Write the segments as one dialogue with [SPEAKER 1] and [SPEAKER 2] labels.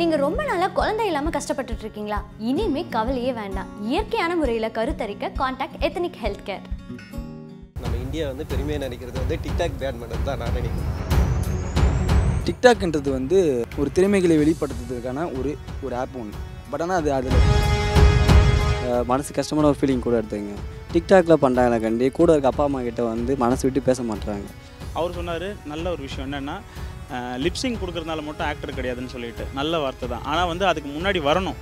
[SPEAKER 1] நீங்கள் ரொம்ப நாளாக குழந்தை இல்லாமல் கஷ்டப்பட்டுட்டு இருக்கீங்களா இனிமே கவலையே வேண்டாம் இயற்கையான முறையில் கருத்தரிக்க கான்டாக்ட் எத்தனிக் ஹெல்த் கேர்
[SPEAKER 2] நம்ம இந்தியா வந்து
[SPEAKER 3] பெருமையாக நினைக்கிறது வந்து டிக்டாக் பேன் பண்ணது தான் நான் நினைக்கிறேன்
[SPEAKER 2] டிக்டாக்ன்றது வந்து ஒரு திறமைகளை வெளிப்படுத்துறதுக்கான ஒரு ஒரு ஆப் ஒன்று பட் ஆனால் அது அதில் மனசு கஷ்டமான ஒரு
[SPEAKER 4] ஃபீலிங் கூட எடுத்துங்க டிக்டாக்ல பண்ணுறாங்க கண்டி கூட இருக்க அப்பா அம்மா கிட்ட வந்து மனசு விட்டு பேச மாட்டுறாங்க
[SPEAKER 5] அவர் சொன்னார் நல்ல ஒரு விஷயம் என்னென்னா லிப்ஸிங் கொடுக்குறதுனால மட்டும் ஆக்டர் கிடையாதுன்னு சொல்லிட்டு நல்ல வார்த்தை தான் ஆனால் வந்து அதுக்கு முன்னாடி வரணும்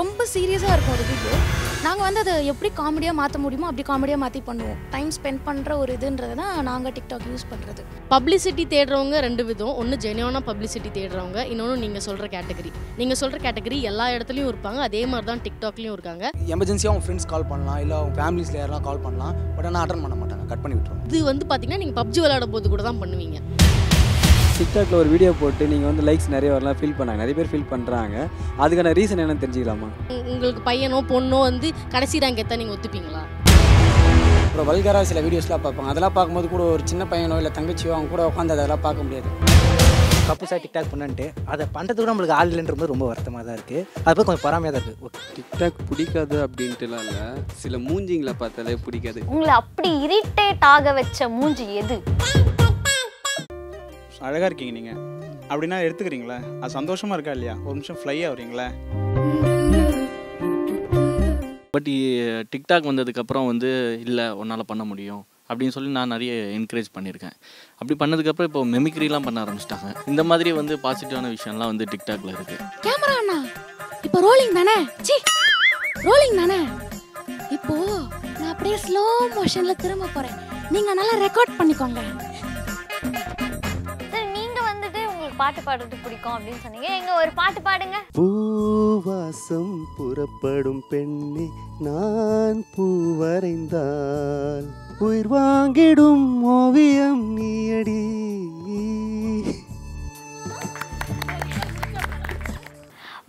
[SPEAKER 6] ரொம்ப சீரியஸாக இருக்கும் அது வீடியோ நாங்கள் வந்து அதை எப்படி காமெடியாக மாற்ற முடியுமோ அப்படி காமெடியாக மாற்றி பண்ணுவோம் டைம் ஸ்பெண்ட் பண்ணுற ஒரு இதுன்றது தான்
[SPEAKER 7] நாங்கள் டிக்டாக் யூஸ் பண்ணுறது பப்ளிசிட்டி தேடுறவங்க ரெண்டு விதம் ஒன்று ஜெனியூனாக பப்ளிசிட்டி தேடுறவங்க இன்னொன்று நீங்கள் சொல்கிற கேட்டகரி நீங்கள் சொல்கிற கேட்டகரி எல்லா இடத்துலையும் இருப்பாங்க அதே மாதிரி தான் டிக்டாக்லேயும் இருக்காங்க
[SPEAKER 2] எமர்ஜென்சியாக அவங்க ஃப்ரெண்ட்ஸ் கால் பண்ணலாம் இல்லை அவங்க ஃபேமிலிஸில் யாரெல்லாம் கால் பண்ணலாம் பட் ஆனால் அட்டன் பண்ண மாட்டாங்க கட் பண்ணி விட்டுருவோம்
[SPEAKER 7] இது வந்து பார்த்தீங்கன்னா நீங்கள் பப்ஜி விளையாடும் போது கூட தான் பண்ணுவீங்க
[SPEAKER 4] டிக்டாக்ல ஒரு வீடியோ போட்டு நீங்கள் வந்து லைக்ஸ் நிறைய வரலாம் ஃபீல் பண்ணாங்க நிறைய பேர் ஃபீல் பண்ணுறாங்க அதுக்கான ரீசன் என்னன்னு தெரிஞ்சுக்கலாமா
[SPEAKER 7] உங்களுக்கு பையனோ பொண்ணோ வந்து கடைசி ரேங்க் எத்தனை நீங்கள் ஒத்துப்பீங்களா
[SPEAKER 8] அப்புறம் வல்கரா சில வீடியோஸ்லாம் பார்ப்பாங்க அதெல்லாம் பார்க்கும்போது கூட ஒரு சின்ன பையனோ இல்லை தங்கச்சியோ அவங்க கூட உட்காந்து அதெல்லாம் பார்க்க முடியாது சார் டிக்டாக் பண்ணன்ட்டு அதை பண்ணுறது கூட நம்மளுக்கு ஆள் இல்லைன்றது ரொம்ப வருத்தமாக தான் இருக்குது அது போய் கொஞ்சம் பொறாமையாக தான் இருக்குது டிக்டாக் பிடிக்காது
[SPEAKER 5] அப்படின்ட்டுலாம் இல்லை சில மூஞ்சிங்களை பார்த்தாலே பிடிக்காது
[SPEAKER 1] உங்களை அப்படி இரிட்டேட் ஆக வச்ச மூஞ்சி எது
[SPEAKER 5] அழகாக இருக்கீங்க நீங்கள் அப்படின்னா எடுத்துக்கிறீங்களா அது சந்தோஷமாக இருக்கா இல்லையா ஒரு நிமிஷம் ஃப்ளை ஆகுறீங்களா
[SPEAKER 9] பட் டிக்டாக் வந்ததுக்கப்புறம் வந்து இல்லை உன்னால் பண்ண முடியும் அப்படின்னு சொல்லி நான் நிறைய என்கரேஜ் பண்ணியிருக்கேன் அப்படி பண்ணதுக்கப்புறம் இப்போ மெமிக்ரிலாம் பண்ண ஆரம்பிச்சிட்டாங்க இந்த மாதிரி வந்து பாசிட்டிவான விஷயம்லாம் வந்து டிக்டாக்ல இருக்கு
[SPEAKER 6] கேமரா அண்ணா இப்போ ரோலிங் தானே சி ரோலிங் தானே இப்போ நான் அப்படியே ஸ்லோ மோஷன்ல திரும்ப போறேன் நீங்க நல்லா ரெக்கார்ட்
[SPEAKER 1] பண்ணிக்கோங்க பாட்டு பாடுறது பிடிக்கும் அப்படின்னு சொன்னீங்க எங்க ஒரு பாட்டு பாடுங்க
[SPEAKER 10] பூவாசம் புறப்படும் பெண்ணே நான் பூவரைந்தால் உயிர் வாங்கிடும்
[SPEAKER 1] ஓவியம் நீயடி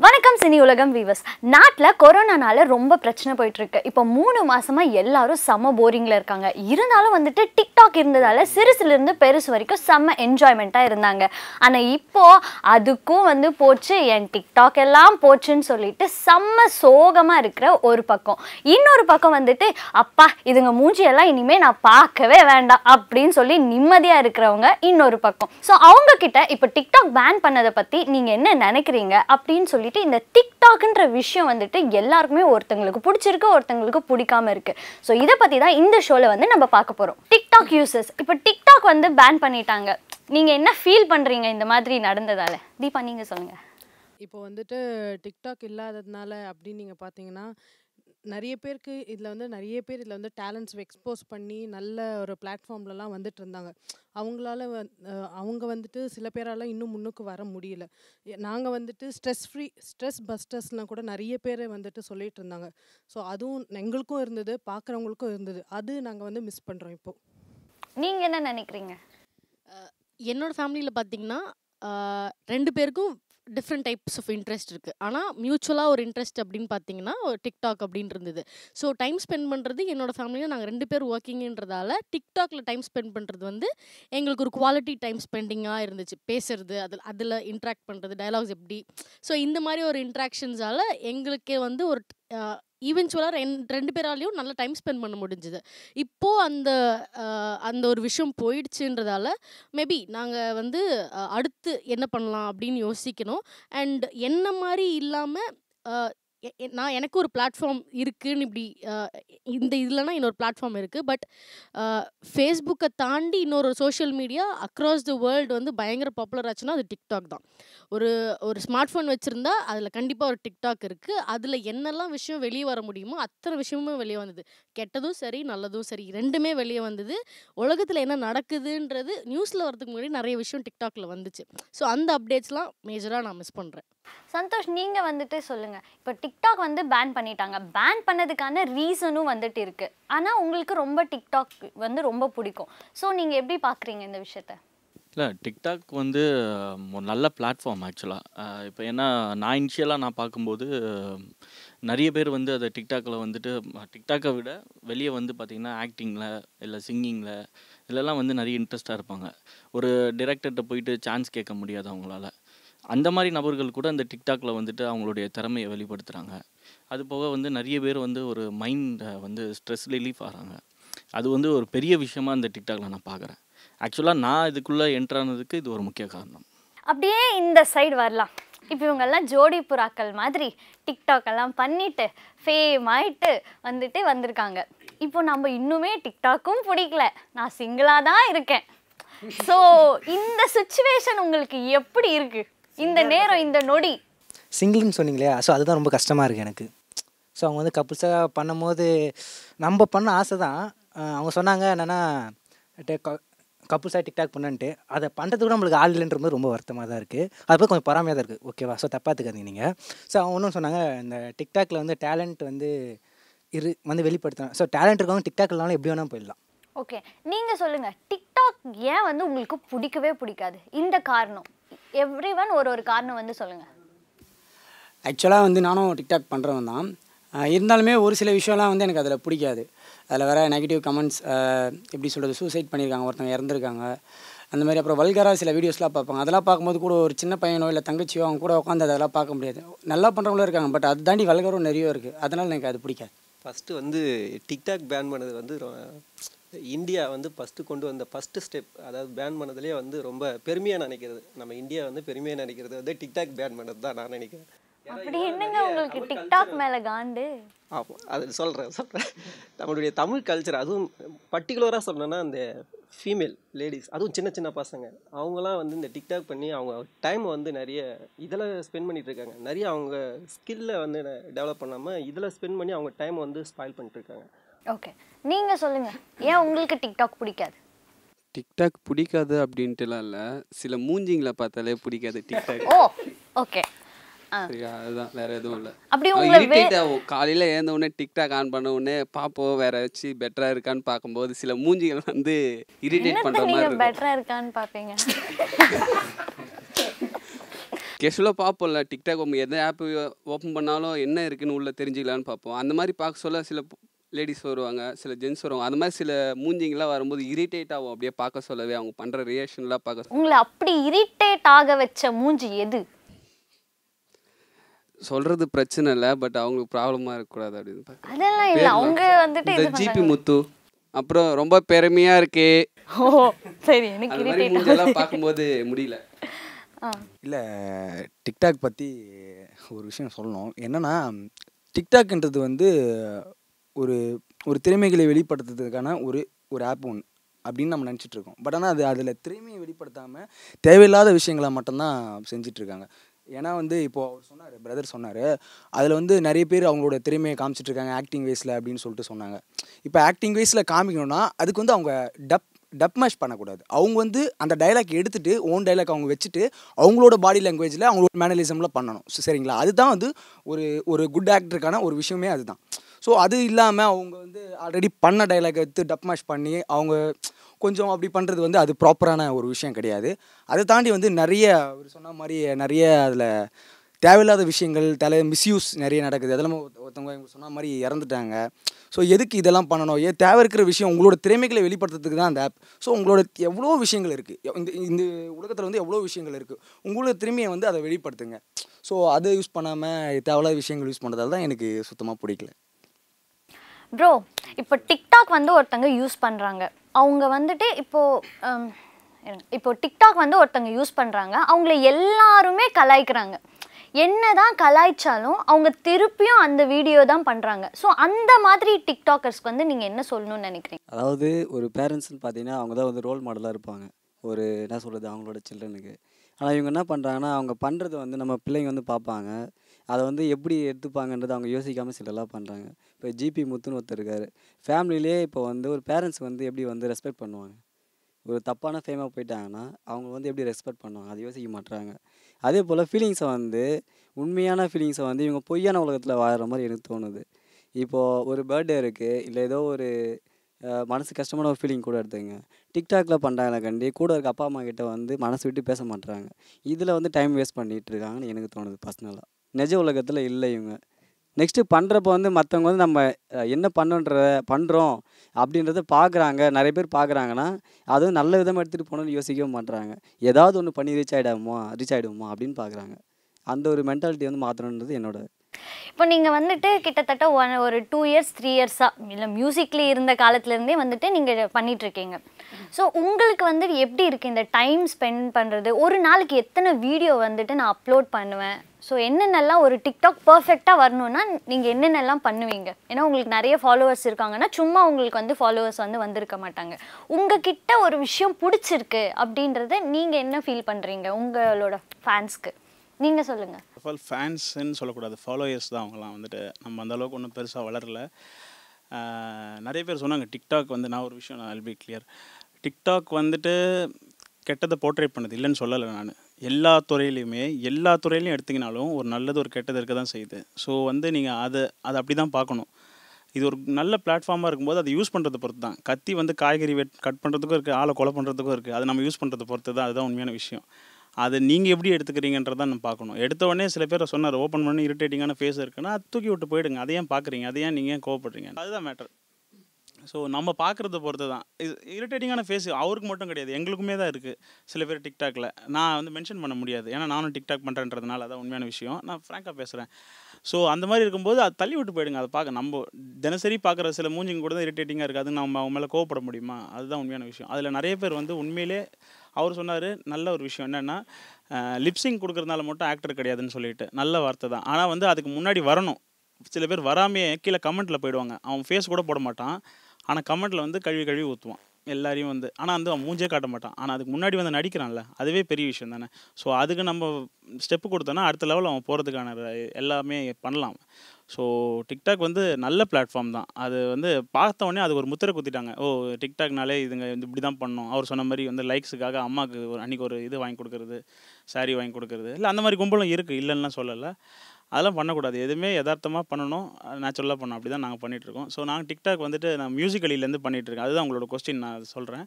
[SPEAKER 1] வணக்கம் சினி உலகம் வீவர்ஸ் நாட்டில் கொரோனானால ரொம்ப பிரச்சனை போயிட்டுருக்கு இப்போ மூணு மாதமாக எல்லாரும் செம்ம போரிங்கில் இருக்காங்க இருந்தாலும் வந்துட்டு டிக்டாக் இருந்ததால் சிறுசுலேருந்து பெருசு வரைக்கும் செம்ம என்ஜாய்மெண்ட்டாக இருந்தாங்க ஆனால் இப்போது அதுக்கும் வந்து போச்சு என் டிக்டாக் எல்லாம் போச்சுன்னு சொல்லிட்டு செம்ம சோகமாக இருக்கிற ஒரு பக்கம் இன்னொரு பக்கம் வந்துட்டு அப்பா இதுங்க மூஞ்சியெல்லாம் இனிமே நான் பார்க்கவே வேண்டாம் அப்படின்னு சொல்லி நிம்மதியாக இருக்கிறவங்க இன்னொரு பக்கம் ஸோ அவங்கக்கிட்ட இப்போ டிக்டாக் பேன் பண்ணதை பற்றி நீங்கள் என்ன நினைக்கிறீங்க அப்படின்னு சொல்லி சொல்லிட்டு இந்த டிக்டாக்ன்ற விஷயம் வந்துட்டு எல்லாருக்குமே ஒருத்தங்களுக்கு பிடிச்சிருக்கு ஒருத்தங்களுக்கு பிடிக்காம இருக்கு ஸோ இதை பற்றி தான் இந்த ஷோவில் வந்து நம்ம பார்க்க போகிறோம் டிக்டாக் யூசஸ் இப்போ டிக்டாக் வந்து பேன் பண்ணிட்டாங்க நீங்கள் என்ன ஃபீல் பண்ணுறீங்க இந்த மாதிரி நடந்ததால் தீபா நீங்க சொல்லுங்கள்
[SPEAKER 11] இப்போ வந்துட்டு டிக்டாக் இல்லாததுனால அப்படின்னு நீங்கள் பார்த்தீங்கன்னா நிறைய பேருக்கு இதில் வந்து நிறைய பேர் இதில் வந்து டேலண்ட்ஸ் எக்ஸ்போஸ் பண்ணி நல்ல ஒரு பிளாட்ஃபார்ம்லலாம் வந்துட்டு இருந்தாங்க அவங்களால அவங்க வந்துட்டு சில பேரால் இன்னும் முன்னுக்கு வர முடியல நாங்கள் வந்துட்டு ஸ்ட்ரெஸ் ஃப்ரீ ஸ்ட்ரெஸ் பஸ்டர்ஸ்லாம் கூட நிறைய பேர் வந்துட்டு சொல்லிகிட்டு இருந்தாங்க ஸோ அதுவும் எங்களுக்கும் இருந்தது பார்க்குறவங்களுக்கும் இருந்தது அது நாங்கள் வந்து மிஸ் பண்ணுறோம் இப்போது நீங்கள் என்ன நினைக்கிறீங்க என்னோடய ஃபேமிலியில் பார்த்தீங்கன்னா ரெண்டு பேருக்கும்
[SPEAKER 7] டிஃப்ரெண்ட் டைப்ஸ் ஆஃப் இன்ட்ரெஸ்ட் இருக்குது ஆனால் மியூச்சுவலாக ஒரு இன்ட்ரெஸ்ட் அப்படின்னு பார்த்தீங்கன்னா டிக்டாக் அப்படின்னு இருந்தது ஸோ டைம் ஸ்பெண்ட் பண்ணுறது என்னோடய ஃபேமிலியில் நாங்கள் ரெண்டு பேர் ஒர்க்கிங்கன்றதால டிக்டாக்ல டைம் ஸ்பெண்ட் பண்ணுறது வந்து எங்களுக்கு ஒரு குவாலிட்டி டைம் ஸ்பெண்டிங்காக இருந்துச்சு பேசுறது அதில் அதில் இன்ட்ராக்ட் பண்ணுறது டைலாக்ஸ் எப்படி ஸோ இந்த மாதிரி ஒரு இன்ட்ராக்ஷன்ஸால் எங்களுக்கே வந்து ஒரு ஈவென்ச்சுவலாக ரெண்டு ரெண்டு பேராலையும் நல்லா டைம் ஸ்பெண்ட் பண்ண முடிஞ்சுது இப்போது அந்த அந்த ஒரு விஷயம் போயிடுச்சுன்றதால மேபி நாங்கள் வந்து அடுத்து என்ன பண்ணலாம் அப்படின்னு யோசிக்கணும் அண்ட் என்ன மாதிரி இல்லாமல் நான் எனக்கு ஒரு பிளாட்ஃபார்ம் இருக்குன்னு இப்படி இந்த இதுலன்னா இன்னொரு பிளாட்ஃபார்ம் இருக்குது பட் ஃபேஸ்புக்கை தாண்டி இன்னொரு social media across the world வந்து பயங்கர பாப்புலர் ஆச்சுன்னா அது டிக்டாக் தான் ஒரு ஒரு ஸ்மார்ட் ஃபோன் வச்சுருந்தா அதில் கண்டிப்பாக ஒரு டிக்டாக் இருக்குது அதில் என்னெல்லாம் விஷயம் வெளியே வர முடியுமோ அத்தனை விஷயமும் வெளியே வந்தது கெட்டதும் சரி நல்லதும் சரி ரெண்டுமே வெளியே வந்தது உலகத்தில் என்ன நடக்குதுன்றது நியூஸில் வரதுக்கு முன்னாடி நிறைய விஷயம் டிக்டாக்ல வந்துச்சு ஸோ அந்த அப்டேட்ஸ்லாம் மேஜராக நான் மிஸ் பண்ணுறேன்
[SPEAKER 1] சந்தோஷ் நீங்கள் வந்துட்டு சொல்லுங்கள் இப்போ டிக்டாக் வந்து பேன் பண்ணிட்டாங்க பேன் பண்ணதுக்கான ரீசனும் வந்துட்டு இருக்குது ஆனால் உங்களுக்கு ரொம்ப டிக்டாக் வந்து ரொம்ப பிடிக்கும் ஸோ நீங்கள் எப்படி பார்க்குறீங்க இந்த விஷயத்தை
[SPEAKER 9] இல்லை டிக்டாக் வந்து ஒரு நல்ல பிளாட்ஃபார்ம் ஆக்சுவலாக இப்போ ஏன்னா நான் இன்ஷியலாக நான் பார்க்கும்போது நிறைய பேர் வந்து அதை டிக்டாக்கில் வந்துட்டு டிக்டாக்கை விட வெளியே வந்து பார்த்திங்கன்னா ஆக்டிங்கில் இல்லை சிங்கிங்கில் இதெல்லாம் வந்து நிறைய இன்ட்ரெஸ்ட்டாக இருப்பாங்க ஒரு டிரெக்டர்கிட்ட போயிட்டு சான்ஸ் கேட்க முடியாது அவங்களால அந்த மாதிரி நபர்கள் கூட அந்த டிக்டாக்கில் வந்துட்டு அவங்களுடைய திறமையை வெளிப்படுத்துகிறாங்க அது போக வந்து நிறைய பேர் வந்து ஒரு மைண்டை வந்து ஸ்ட்ரெஸ் ரிலீஃப் ஆகிறாங்க அது வந்து ஒரு பெரிய விஷயமாக அந்த டிக்டாக்ல நான் பார்க்குறேன் ஆக்சுவலாக நான் இதுக்குள்ளே என்ட்ரானதுக்கு இது ஒரு முக்கிய காரணம்
[SPEAKER 1] அப்படியே இந்த சைடு வரலாம் இப்போ இவங்கெல்லாம் ஜோடி புறாக்கள் மாதிரி டிக்டாக் எல்லாம் பண்ணிட்டு ஃபேம் ஆயிட்டு வந்துட்டு வந்திருக்காங்க இப்போ நம்ம இன்னுமே டிக்டாக்கும் பிடிக்கல நான் சிங்கிளாக தான் இருக்கேன் ஸோ இந்த சுச்சுவேஷன் உங்களுக்கு எப்படி இருக்கு இந்த நேரம் இந்த நொடி
[SPEAKER 8] சிங்கிள்னு சொன்னீங்களே ஸோ அதுதான் ரொம்ப கஷ்டமாக இருக்குது எனக்கு ஸோ அவங்க வந்து கப்புள்ஸாக பண்ணும்போது நம்ம பண்ண ஆசை தான் அவங்க சொன்னாங்க என்னென்னா கப்புல்ஸாக டிக்டாக் பண்ணன்ட்டு அதை பண்ணுறதுக்கு நம்மளுக்கு ஆள் இல்லைன்றது ரொம்ப வருத்தமாக தான் இருக்குது அது போய் கொஞ்சம் பொறாமையாக தான் இருக்குது ஓகேவா ஸோ தப்பாத்துக்காதீங்க நீங்கள் ஸோ அவங்க ஒன்றும் சொன்னாங்க இந்த டிக்டாக்ல வந்து டேலண்ட் வந்து இரு வந்து வெளிப்படுத்தணும் ஸோ டேலண்ட் இருக்கவங்க டிக்டாக் இல்லாமல் எப்படி வேணால் போயிடலாம்
[SPEAKER 1] ஓகே நீங்கள் சொல்லுங்கள் டிக்டாக் ஏன் வந்து உங்களுக்கு பிடிக்கவே பிடிக்காது இந்த காரணம் எவ்ரி ஒன் ஒரு ஒரு காரணம் வந்து சொல்லுங்கள்
[SPEAKER 8] ஆக்சுவலாக வந்து நானும் டிக்டாக் பண்ணுறவன் தான் இருந்தாலுமே ஒரு சில விஷயம்லாம் வந்து எனக்கு அதில் பிடிக்காது அதில் வர நெகட்டிவ் கமெண்ட்ஸ் எப்படி சொல்கிறது சூசைட் பண்ணியிருக்காங்க ஒருத்தவங்க இறந்துருக்காங்க அந்த மாதிரி அப்புறம் வல்கராக சில வீடியோஸ்லாம் பார்ப்பாங்க அதெல்லாம் பார்க்கும்போது கூட ஒரு சின்ன பையனோ இல்லை தங்கச்சியோ அவங்க கூட உட்காந்து அதெல்லாம் பார்க்க முடியாது நல்லா பண்ணுறவங்களும் இருக்காங்க பட் அது தாண்டி வல்கரம் நிறைய இருக்குது அதனால் எனக்கு அது பிடிக்காது
[SPEAKER 3] ஃபஸ்ட்டு வந்து டிக்டாக் பேன் பண்ணது வந்து இந்தியா வந்து ஃபஸ்ட்டு கொண்டு வந்த ஃபஸ்ட்டு ஸ்டெப் அதாவது பேன் பண்ணதுலேயே வந்து ரொம்ப பெருமையாக நினைக்கிறது நம்ம இந்தியா வந்து பெருமையாக நினைக்கிறது வந்து டிக்டாக் பேன் பண்ணது தான் நான் நினைக்கிறேன்
[SPEAKER 1] அப்படி என்னங்க உங்களுக்கு டிக்டாக் மேல காண்டு
[SPEAKER 3] ஆமாம் அது சொல்கிறேன் சொல்கிறேன் நம்மளுடைய தமிழ் கல்ச்சர் அதுவும் பர்டிகுலராக சொல்லணும்னா அந்த ஃபீமேல் லேடிஸ் அதுவும் சின்ன சின்ன பசங்க அவங்களாம் வந்து இந்த டிக்டாக் பண்ணி அவங்க டைம் வந்து நிறைய இதில் ஸ்பெண்ட் பண்ணிகிட்டு இருக்காங்க நிறைய அவங்க ஸ்கில்ல வந்து டெவலப் பண்ணாமல் இதில் ஸ்பெண்ட் பண்ணி அவங்க டைம் வந்து ஸ்பாயில் பண்ணிட்டுருக்காங்க
[SPEAKER 1] ஓகே நீங்கள் சொல்லுங்கள் ஏன் உங்களுக்கு டிக்டாக் பிடிக்காது
[SPEAKER 4] டிக்டாக் பிடிக்காது அப்படின்ட்டுலாம் இல்லை சில மூஞ்சிங்களை பார்த்தாலே பிடிக்காது டிக்டாக்
[SPEAKER 1] ஓ ஓகே
[SPEAKER 4] சரியா அதுதான் வேற எதுவும் இல்ல அப்படி உங்களுக்கு காலையில ஏந்த உடனே டிக்டாக் ஆன் பண்ண உடனே பாப்போம் வேற வச்சு பெட்டரா இருக்கான்னு பாக்கும்போது சில மூஞ்சிகள் வந்து இரிட்டேட் பண்ற மாதிரி
[SPEAKER 1] பெட்டரா இருக்கான்னு பாப்பீங்க
[SPEAKER 4] கேஷுவலாக பார்ப்போம்ல டிக்டாக் எந்த ஆப் ஓப்பன் பண்ணாலும் என்ன இருக்குன்னு உள்ள தெரிஞ்சுக்கலான்னு பார்ப்போம் அந்த மாதிரி பார்க்க சொல்ல சில லேடிஸ் வருவாங்க சில ஜென்ஸ் வருவாங்க அந்த மாதிரி சில மூஞ்சிங்கெலாம் வரும்போது இரிட்டேட் ஆகும் அப்படியே பார்க்க சொல்லவே அவங்க பண்ணுற ரியாக்ஷன்லாம் பார்க்க
[SPEAKER 1] உங்களை அப்படி இரிட்டேட் ஆக வச்ச மூஞ்சி எது
[SPEAKER 4] சொல்றது பிரச்சனை இல்லை பட் அவங்களுக்கு ப்ராப்ளமாக இருக்கக்கூடாது அப்படின்னு
[SPEAKER 1] அதெல்லாம் இல்லை அவங்க வந்துட்டு ஜிபி
[SPEAKER 4] முத்து அப்புறம் ரொம்ப பெருமையா இருக்கே
[SPEAKER 1] ஓ சரி எனக்கு இரிட்டேட் பார்க்கும்போது
[SPEAKER 4] முடியல
[SPEAKER 2] இல்லை டிக்டாக் பற்றி ஒரு விஷயம் சொல்லணும் என்னன்னா டிக்டாக்ன்றது வந்து ஒரு ஒரு திறமைகளை வெளிப்படுத்துறதுக்கான ஒரு ஒரு ஆப் ஒன்று அப்படின்னு நம்ம நினச்சிட்ருக்கோம் பட் ஆனால் அது அதில் திறமையை வெளிப்படுத்தாமல் தேவையில்லாத விஷயங்களை மட்டும்தான் செஞ்சிட்ருக்காங்க ஏன்னா வந்து இப்போது அவர் சொன்னார் பிரதர் சொன்னார் அதில் வந்து நிறைய பேர் அவங்களோட திறமையை காமிச்சிட்ருக்காங்க ஆக்டிங் வைஸில் அப்படின்னு சொல்லிட்டு சொன்னாங்க இப்போ ஆக்டிங் வைஸில் காமிக்கணும்னா அதுக்கு வந்து அவங்க டப் டப் மேஷ் பண்ணக்கூடாது அவங்க வந்து அந்த டைலாக் எடுத்துகிட்டு ஓன் டைலாக் அவங்க வச்சுட்டு அவங்களோட பாடி லாங்குவேஜில் அவங்களோட மேனலிசமில் பண்ணணும் சரிங்களா அதுதான் வந்து ஒரு ஒரு குட் ஆக்டருக்கான ஒரு விஷயமே அதுதான் ஸோ அது இல்லாமல் அவங்க வந்து ஆல்ரெடி பண்ண டைலாக் எடுத்து டப் மேஷ் பண்ணி அவங்க கொஞ்சம் அப்படி பண்ணுறது வந்து அது ப்ராப்பரான ஒரு விஷயம் கிடையாது அதை தாண்டி வந்து நிறைய அவர் சொன்ன மாதிரி நிறைய அதில் தேவையில்லாத விஷயங்கள் தலை மிஸ்யூஸ் நிறைய நடக்குது அதெல்லாம் ஒருத்தவங்க இவங்க சொன்ன மாதிரி இறந்துட்டாங்க ஸோ எதுக்கு இதெல்லாம் பண்ணணும் ஏன் தேவை இருக்கிற விஷயம் உங்களோட திறமைகளை வெளிப்படுத்துறதுக்கு தான் அந்த ஆப் ஸோ உங்களோட எவ்வளோ விஷயங்கள் இருக்குது இந்த இந்த உலகத்தில் வந்து எவ்வளோ விஷயங்கள் இருக்குது உங்களோட திறமையை வந்து அதை வெளிப்படுத்துங்க ஸோ அதை யூஸ் பண்ணாமல் தேவையில்லாத விஷயங்கள் யூஸ் பண்ணுறதால தான் எனக்கு சுத்தமாக பிடிக்கல
[SPEAKER 1] ப்ரோ இப்போ டிக்டாக் வந்து ஒருத்தங்க யூஸ் பண்ணுறாங்க அவங்க வந்துட்டு இப்போது இப்போ டிக்டாக் um, வந்து ஒருத்தங்க யூஸ் பண்ணுறாங்க அவங்கள எல்லாருமே கலாய்க்கிறாங்க என்ன தான் கலாய்ச்சாலும் அவங்க திருப்பியும் அந்த வீடியோ தான் பண்ணுறாங்க ஸோ அந்த மாதிரி டிக்டாக்கர்ஸ்க்கு வந்து நீங்கள் என்ன சொல்லணும்னு நினைக்கிறீங்க
[SPEAKER 4] அதாவது ஒரு பேரண்ட்ஸ்னு பார்த்தீங்கன்னா அவங்க தான் வந்து ரோல் மாடலாக இருப்பாங்க ஒரு என்ன சொல்கிறது அவங்களோட சில்ட்ரனுக்கு ஆனால் இவங்க என்ன பண்ணுறாங்கன்னா அவங்க பண்ணுறது வந்து நம்ம பிள்ளைங்க வந்து பார்ப்பாங்க அதை வந்து எப்படி எடுத்துப்பாங்கன்றது அவங்க யோசிக்காமல் சிலலாம் பண்ணுறாங்க இப்போ ஜிபி முத்துன்னு ஒருத்தர் இருக்கார் ஃபேமிலியிலே இப்போ வந்து ஒரு பேரண்ட்ஸ் வந்து எப்படி வந்து ரெஸ்பெக்ட் பண்ணுவாங்க ஒரு தப்பான ஃபேமாக போயிட்டாங்கன்னா அவங்க வந்து எப்படி ரெஸ்பெக்ட் பண்ணுவாங்க அதை யோசிக்க மாட்டுறாங்க அதே போல் ஃபீலிங்ஸை வந்து உண்மையான ஃபீலிங்ஸை வந்து இவங்க பொய்யான உலகத்தில் வாழ்கிற மாதிரி எனக்கு தோணுது இப்போது ஒரு பர்த்டே இருக்குது இல்லை ஏதோ ஒரு மனசு கஷ்டமான ஒரு ஃபீலிங் கூட எடுத்துங்க டிக்டாக்ல பண்ணுறாங்களே கண்டி கூட இருக்க அப்பா அம்மா கிட்ட வந்து மனசு விட்டு பேச மாட்டுறாங்க இதில் வந்து டைம் வேஸ்ட் பண்ணிகிட்டு இருக்காங்கன்னு எனக்கு தோணுது பர்சனலாக நிஜ உலகத்தில் இல்லை இவங்க நெக்ஸ்ட்டு பண்ணுறப்போ வந்து மற்றவங்க வந்து நம்ம என்ன பண்ணுன்ற பண்ணுறோம் அப்படின்றத பார்க்குறாங்க நிறைய பேர் பார்க்குறாங்கன்னா அதுவும் நல்ல விதமாக எடுத்துகிட்டு போகணும்னு யோசிக்கவும் பண்ணுறாங்க ஏதாவது ஒன்று பண்ணி ரீச் ஆகிடாமோ ரீச் ஆகிடுவோமா அப்படின்னு பார்க்குறாங்க அந்த ஒரு மென்டாலிட்டி வந்து மாற்றணுன்றது என்னோட
[SPEAKER 1] இப்போ நீங்கள் வந்துட்டு கிட்டத்தட்ட ஒன் ஒரு டூ இயர்ஸ் த்ரீ இயர்ஸாக இல்லை மியூசிக்கில் இருந்த காலத்துலேருந்தே வந்துட்டு நீங்கள் பண்ணிகிட்ருக்கீங்க ஸோ உங்களுக்கு வந்து எப்படி இருக்குது இந்த டைம் ஸ்பெண்ட் பண்ணுறது ஒரு நாளைக்கு எத்தனை வீடியோ வந்துட்டு நான் அப்லோட் பண்ணுவேன் ஸோ என்னென்னலாம் ஒரு டிக்டாக் பர்ஃபெக்டாக வரணுன்னா நீங்கள் என்னென்னலாம் பண்ணுவீங்க ஏன்னா உங்களுக்கு நிறைய ஃபாலோவர்ஸ் இருக்காங்கன்னா சும்மா உங்களுக்கு வந்து ஃபாலோவர்ஸ் வந்து வந்திருக்க மாட்டாங்க கிட்ட ஒரு விஷயம் பிடிச்சிருக்கு அப்படின்றத நீங்கள் என்ன ஃபீல் பண்ணுறீங்க உங்களோட ஃபேன்ஸ்க்கு நீங்கள் சொல்லுங்கள்
[SPEAKER 5] ஆல் ஃபேன்ஸ்ன்னு சொல்லக்கூடாது ஃபாலோயர்ஸ் தான் அவங்களாம் வந்துட்டு நம்ம அந்தளவுக்கு ஒன்றும் பெருசாக வளரல நிறைய பேர் சொன்னாங்க டிக்டாக் வந்து நான் ஒரு விஷயம் நான் அல்பி கிளியர் டிக்டாக் வந்துட்டு கெட்டதை போர்ட்ரேட் பண்ணது இல்லைன்னு சொல்லலை நான் எல்லா துறையிலையுமே எல்லா துறையிலையும் எடுத்திங்கனாலும் ஒரு நல்லது ஒரு கெட்டது இருக்க தான் செய்யுது ஸோ வந்து நீங்கள் அதை அதை அப்படி தான் பார்க்கணும் இது ஒரு நல்ல பிளாட்ஃபார்மாக இருக்கும்போது அதை யூஸ் பண்ணுறது பொறுத்து தான் கத்தி வந்து காய்கறி வெட் கட் பண்ணுறதுக்கும் இருக்குது ஆளை கொலை பண்ணுறதுக்கும் இருக்குது அதை நம்ம யூஸ் பண்ணுறது பொறுத்து தான் அதுதான் உண்மையான விஷயம் அதை நீங்கள் எப்படி எடுத்துக்கிறீங்கன்றதான் நான் பார்க்கணும் எடுத்த உடனே சில பேர் சொன்னார் ஓப்பன் பண்ணி இரிட்டேட்டிங்கான ஃபேஸ் இருக்குன்னா அது தூக்கி விட்டு போயிடுங்க அதையும் பார்க்குறீங்க அதை நீங்கள் ஏன் கோவப்படுறீங்க அதுதான் மேட்டர் ஸோ நம்ம பார்க்குறத பொறுத்து தான் இது இரிட்டேட்டிங்கான ஃபேஸ் அவருக்கு மட்டும் கிடையாது எங்களுக்குமே தான் இருக்குது சில பேர் டிக்டாக்ல நான் வந்து மென்ஷன் பண்ண முடியாது ஏன்னா நானும் டிக்டாக் பண்ணுறேன்றதுனால அதான் உண்மையான விஷயம் நான் ஃப்ராங்காக பேசுகிறேன் ஸோ அந்த மாதிரி இருக்கும்போது அது தள்ளி விட்டு போயிடுங்க அதை பார்க்க நம்ம தினசரி பார்க்குற சில மூஞ்சிங்க கூட தான் இரிட்டேட்டிங்காக இருக்குது அது நம்ம அவங்க மேலே கோவப்பட முடியுமா அதுதான் உண்மையான விஷயம் அதில் நிறைய பேர் வந்து உண்மையிலே அவர் சொன்னார் நல்ல ஒரு விஷயம் என்னென்னா லிப்ஸிங் கொடுக்குறதுனால மட்டும் ஆக்டர் கிடையாதுன்னு சொல்லிட்டு நல்ல வார்த்தை தான் ஆனால் வந்து அதுக்கு முன்னாடி வரணும் சில பேர் வராமையே கீழே கமெண்ட்டில் போயிடுவாங்க அவன் ஃபேஸ் கூட போட மாட்டான் ஆனால் கமெண்ட்டில் வந்து கழுவி கழுவி ஊற்றுவான் எல்லாரையும் வந்து ஆனால் வந்து அவன் மூஞ்சே காட்ட மாட்டான் ஆனால் அதுக்கு முன்னாடி வந்து நடிக்கிறான்ல அதுவே பெரிய விஷயம் தானே ஸோ அதுக்கு நம்ம ஸ்டெப்பு கொடுத்தோன்னா அடுத்த லெவலில் அவன் போகிறதுக்கான எல்லாமே பண்ணலாம் ஸோ டிக்டாக் வந்து நல்ல பிளாட்ஃபார்ம் தான் அது வந்து பார்த்த உடனே அது ஒரு முத்திரை குத்திட்டாங்க ஓ டிக்டாக்னாலே இதுங்க வந்து இப்படி தான் பண்ணோம் அவர் சொன்ன மாதிரி வந்து லைக்ஸுக்காக அம்மாவுக்கு ஒரு அன்றைக்கி ஒரு இது வாங்கி கொடுக்குறது சாரி வாங்கி கொடுக்குறது இல்லை அந்த மாதிரி கும்பலும் இருக்குது இல்லைன்னா சொல்லலை அதெல்லாம் பண்ணக்கூடாது எதுவுமே யதார்த்தமாக பண்ணணும் நேச்சுரலாக பண்ணணும் அப்படி தான் நாங்கள் இருக்கோம் ஸோ நாங்கள் டிக்டாக் வந்துட்டு நான் மியூசிக்கலிலேருந்து பண்ணிகிட்ருக்கேன் அதுதான் உங்களோட கொஸ்டின் நான் சொல்கிறேன்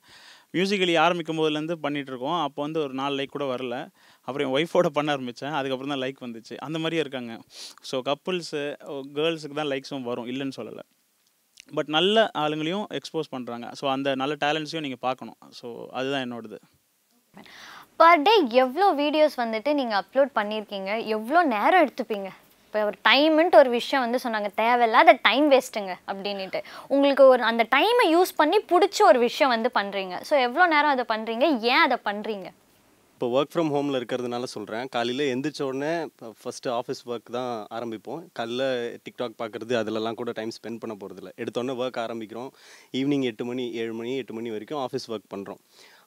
[SPEAKER 5] மியூசிக்கலி ஆரம்பிக்கும் போதுலேருந்து பண்ணிகிட்ருக்கோம் அப்போ வந்து ஒரு நாலு லைக் கூட வரல அப்புறம் என் ஒய்ஃபோட பண்ண ஆரம்பித்தேன் அதுக்கப்புறம் தான் லைக் வந்துச்சு அந்த மாதிரியே இருக்காங்க ஸோ கப்புள்ஸு கேர்ள்ஸுக்கு தான் லைக்ஸும் வரும் இல்லைன்னு சொல்லலை பட் நல்ல ஆளுங்களையும் எக்ஸ்போஸ் பண்ணுறாங்க ஸோ அந்த நல்ல டேலண்ட்ஸையும் நீங்கள் பார்க்கணும் ஸோ அதுதான் என்னோடது
[SPEAKER 1] பர் டே எவ்வளோ வீடியோஸ் வந்துட்டு நீங்கள் அப்லோட் பண்ணியிருக்கீங்க எவ்வளோ நேரம் எடுத்துப்பீங்க இப்போ ஒரு டைமுன்ட்டு ஒரு விஷயம் வந்து சொன்னாங்க தேவையில்லாத டைம் வேஸ்ட்டுங்க அப்படின்ட்டு உங்களுக்கு ஒரு அந்த டைமை யூஸ் பண்ணி பிடிச்ச ஒரு விஷயம் வந்து பண்ணுறீங்க ஸோ எவ்வளோ நேரம் அதை பண்ணுறீங்க ஏன் அதை பண்ணுறீங்க
[SPEAKER 10] இப்போ ஒர்க் ஃப்ரம் ஹோமில் இருக்கிறதுனால சொல்கிறேன் காலையில் எந்திரிச்ச உடனே ஃபஸ்ட்டு ஆஃபீஸ் ஒர்க் தான் ஆரம்பிப்போம் காலையில் டிக்டாக் பார்க்குறது அதிலலாம் கூட டைம் ஸ்பெண்ட் பண்ண போகிறதில்ல எடுத்தோடனே ஒர்க் ஆரம்பிக்கிறோம் ஈவினிங் எட்டு மணி ஏழு மணி எட்டு மணி வரைக்கும் ஆஃபீஸ் ஒர்க் பண்ணுறோம்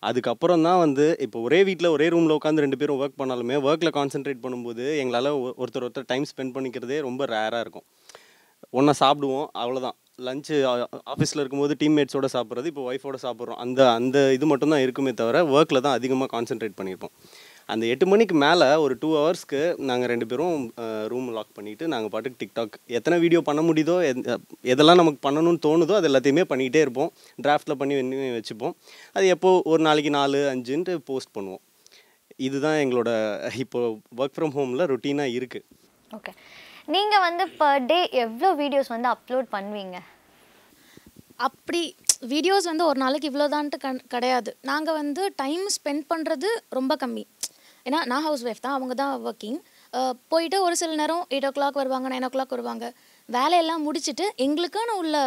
[SPEAKER 10] அதுக்கப்புறம் தான் வந்து இப்போ ஒரே வீட்டில் ஒரே ரூமில் உட்காந்து ரெண்டு பேரும் ஒர்க் பண்ணாலுமே ஒர்க்கில் கான்சென்ட்ரேட் பண்ணும்போது எங்களால் ஒருத்தர் ஒருத்தர் டைம் ஸ்பெண்ட் பண்ணிக்கிறதே ரொம்ப ரேராக இருக்கும் ஒன்றா சாப்பிடுவோம் அவ்வளோதான் லஞ்சு ஆஃபீஸில் இருக்கும்போது டீம்மேட்ஸோட சாப்பிட்றது இப்போ ஒய்ஃபோட சாப்பிட்றோம் அந்த அந்த இது மட்டும் தான் இருக்குமே தவிர ஒர்க்கில் தான் அதிகமாக கான்சென்ட்ரேட் பண்ணியிருப்போம் அந்த எட்டு மணிக்கு மேலே ஒரு டூ ஹவர்ஸ்க்கு நாங்கள் ரெண்டு பேரும் ரூம் லாக் பண்ணிவிட்டு நாங்கள் பாட்டுக்கு டிக்டாக் எத்தனை வீடியோ பண்ண முடியுதோ எதெல்லாம் நமக்கு பண்ணணும்னு தோணுதோ அது எல்லாத்தையுமே பண்ணிகிட்டே இருப்போம் டிராஃப்டில் பண்ணி வச்சுப்போம் அது எப்போது ஒரு நாளைக்கு நாலு அஞ்சுன்ட்டு போஸ்ட் பண்ணுவோம் இதுதான் எங்களோட இப்போது ஒர்க் ஃப்ரம் ஹோமில் ருட்டீனாக இருக்குது
[SPEAKER 1] ஓகே நீங்கள் வந்து பர் டே எவ்வளோ வீடியோஸ் வந்து அப்லோட் பண்ணுவீங்க அப்படி வீடியோஸ் வந்து ஒரு நாளைக்கு இவ்வளோதான்ட்டு கண் கிடையாது நாங்கள்
[SPEAKER 6] வந்து டைம் ஸ்பெண்ட் பண்ணுறது ரொம்ப கம்மி ஏன்னா நான் ஹவுஸ் ஒய்ஃப் தான் அவங்க தான் ஒர்க்கிங் போயிட்டு ஒரு சில நேரம் எயிட் ஓ கிளாக் வருவாங்க நைன் ஓ கிளாக் வருவாங்க வேலையெல்லாம் முடிச்சுட்டு எங்களுக்குன்னு உள்ள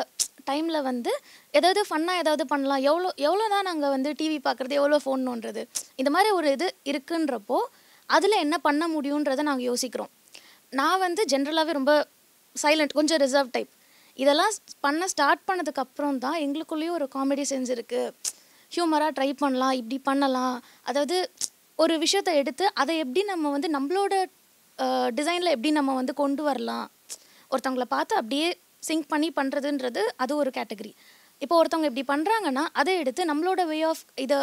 [SPEAKER 6] டைமில் வந்து ஏதாவது ஃபன்னாக ஏதாவது பண்ணலாம் எவ்வளோ எவ்வளோ தான் நாங்கள் வந்து டிவி பார்க்குறது எவ்வளோ ஃபோன் நோன்றது இந்த மாதிரி ஒரு இது இருக்குன்றப்போ அதில் என்ன பண்ண முடியுன்றதை நாங்கள் யோசிக்கிறோம் நான் வந்து ஜென்ரலாகவே ரொம்ப சைலண்ட் கொஞ்சம் ரிசர்வ் டைப் இதெல்லாம் பண்ண ஸ்டார்ட் பண்ணதுக்கப்புறம் தான் எங்களுக்குள்ளேயும் ஒரு காமெடி செஞ்சுருக்கு ஹியூமராக ட்ரை பண்ணலாம் இப்படி பண்ணலாம் அதாவது ஒரு விஷயத்தை எடுத்து அதை எப்படி நம்ம வந்து நம்மளோட டிசைனில் எப்படி நம்ம வந்து கொண்டு வரலாம் ஒருத்தவங்கள பார்த்து அப்படியே சிங்க் பண்ணி பண்ணுறதுன்றது அது ஒரு கேட்டகரி இப்போ ஒருத்தவங்க இப்படி பண்ணுறாங்கன்னா அதை எடுத்து நம்மளோட வே ஆஃப் இதை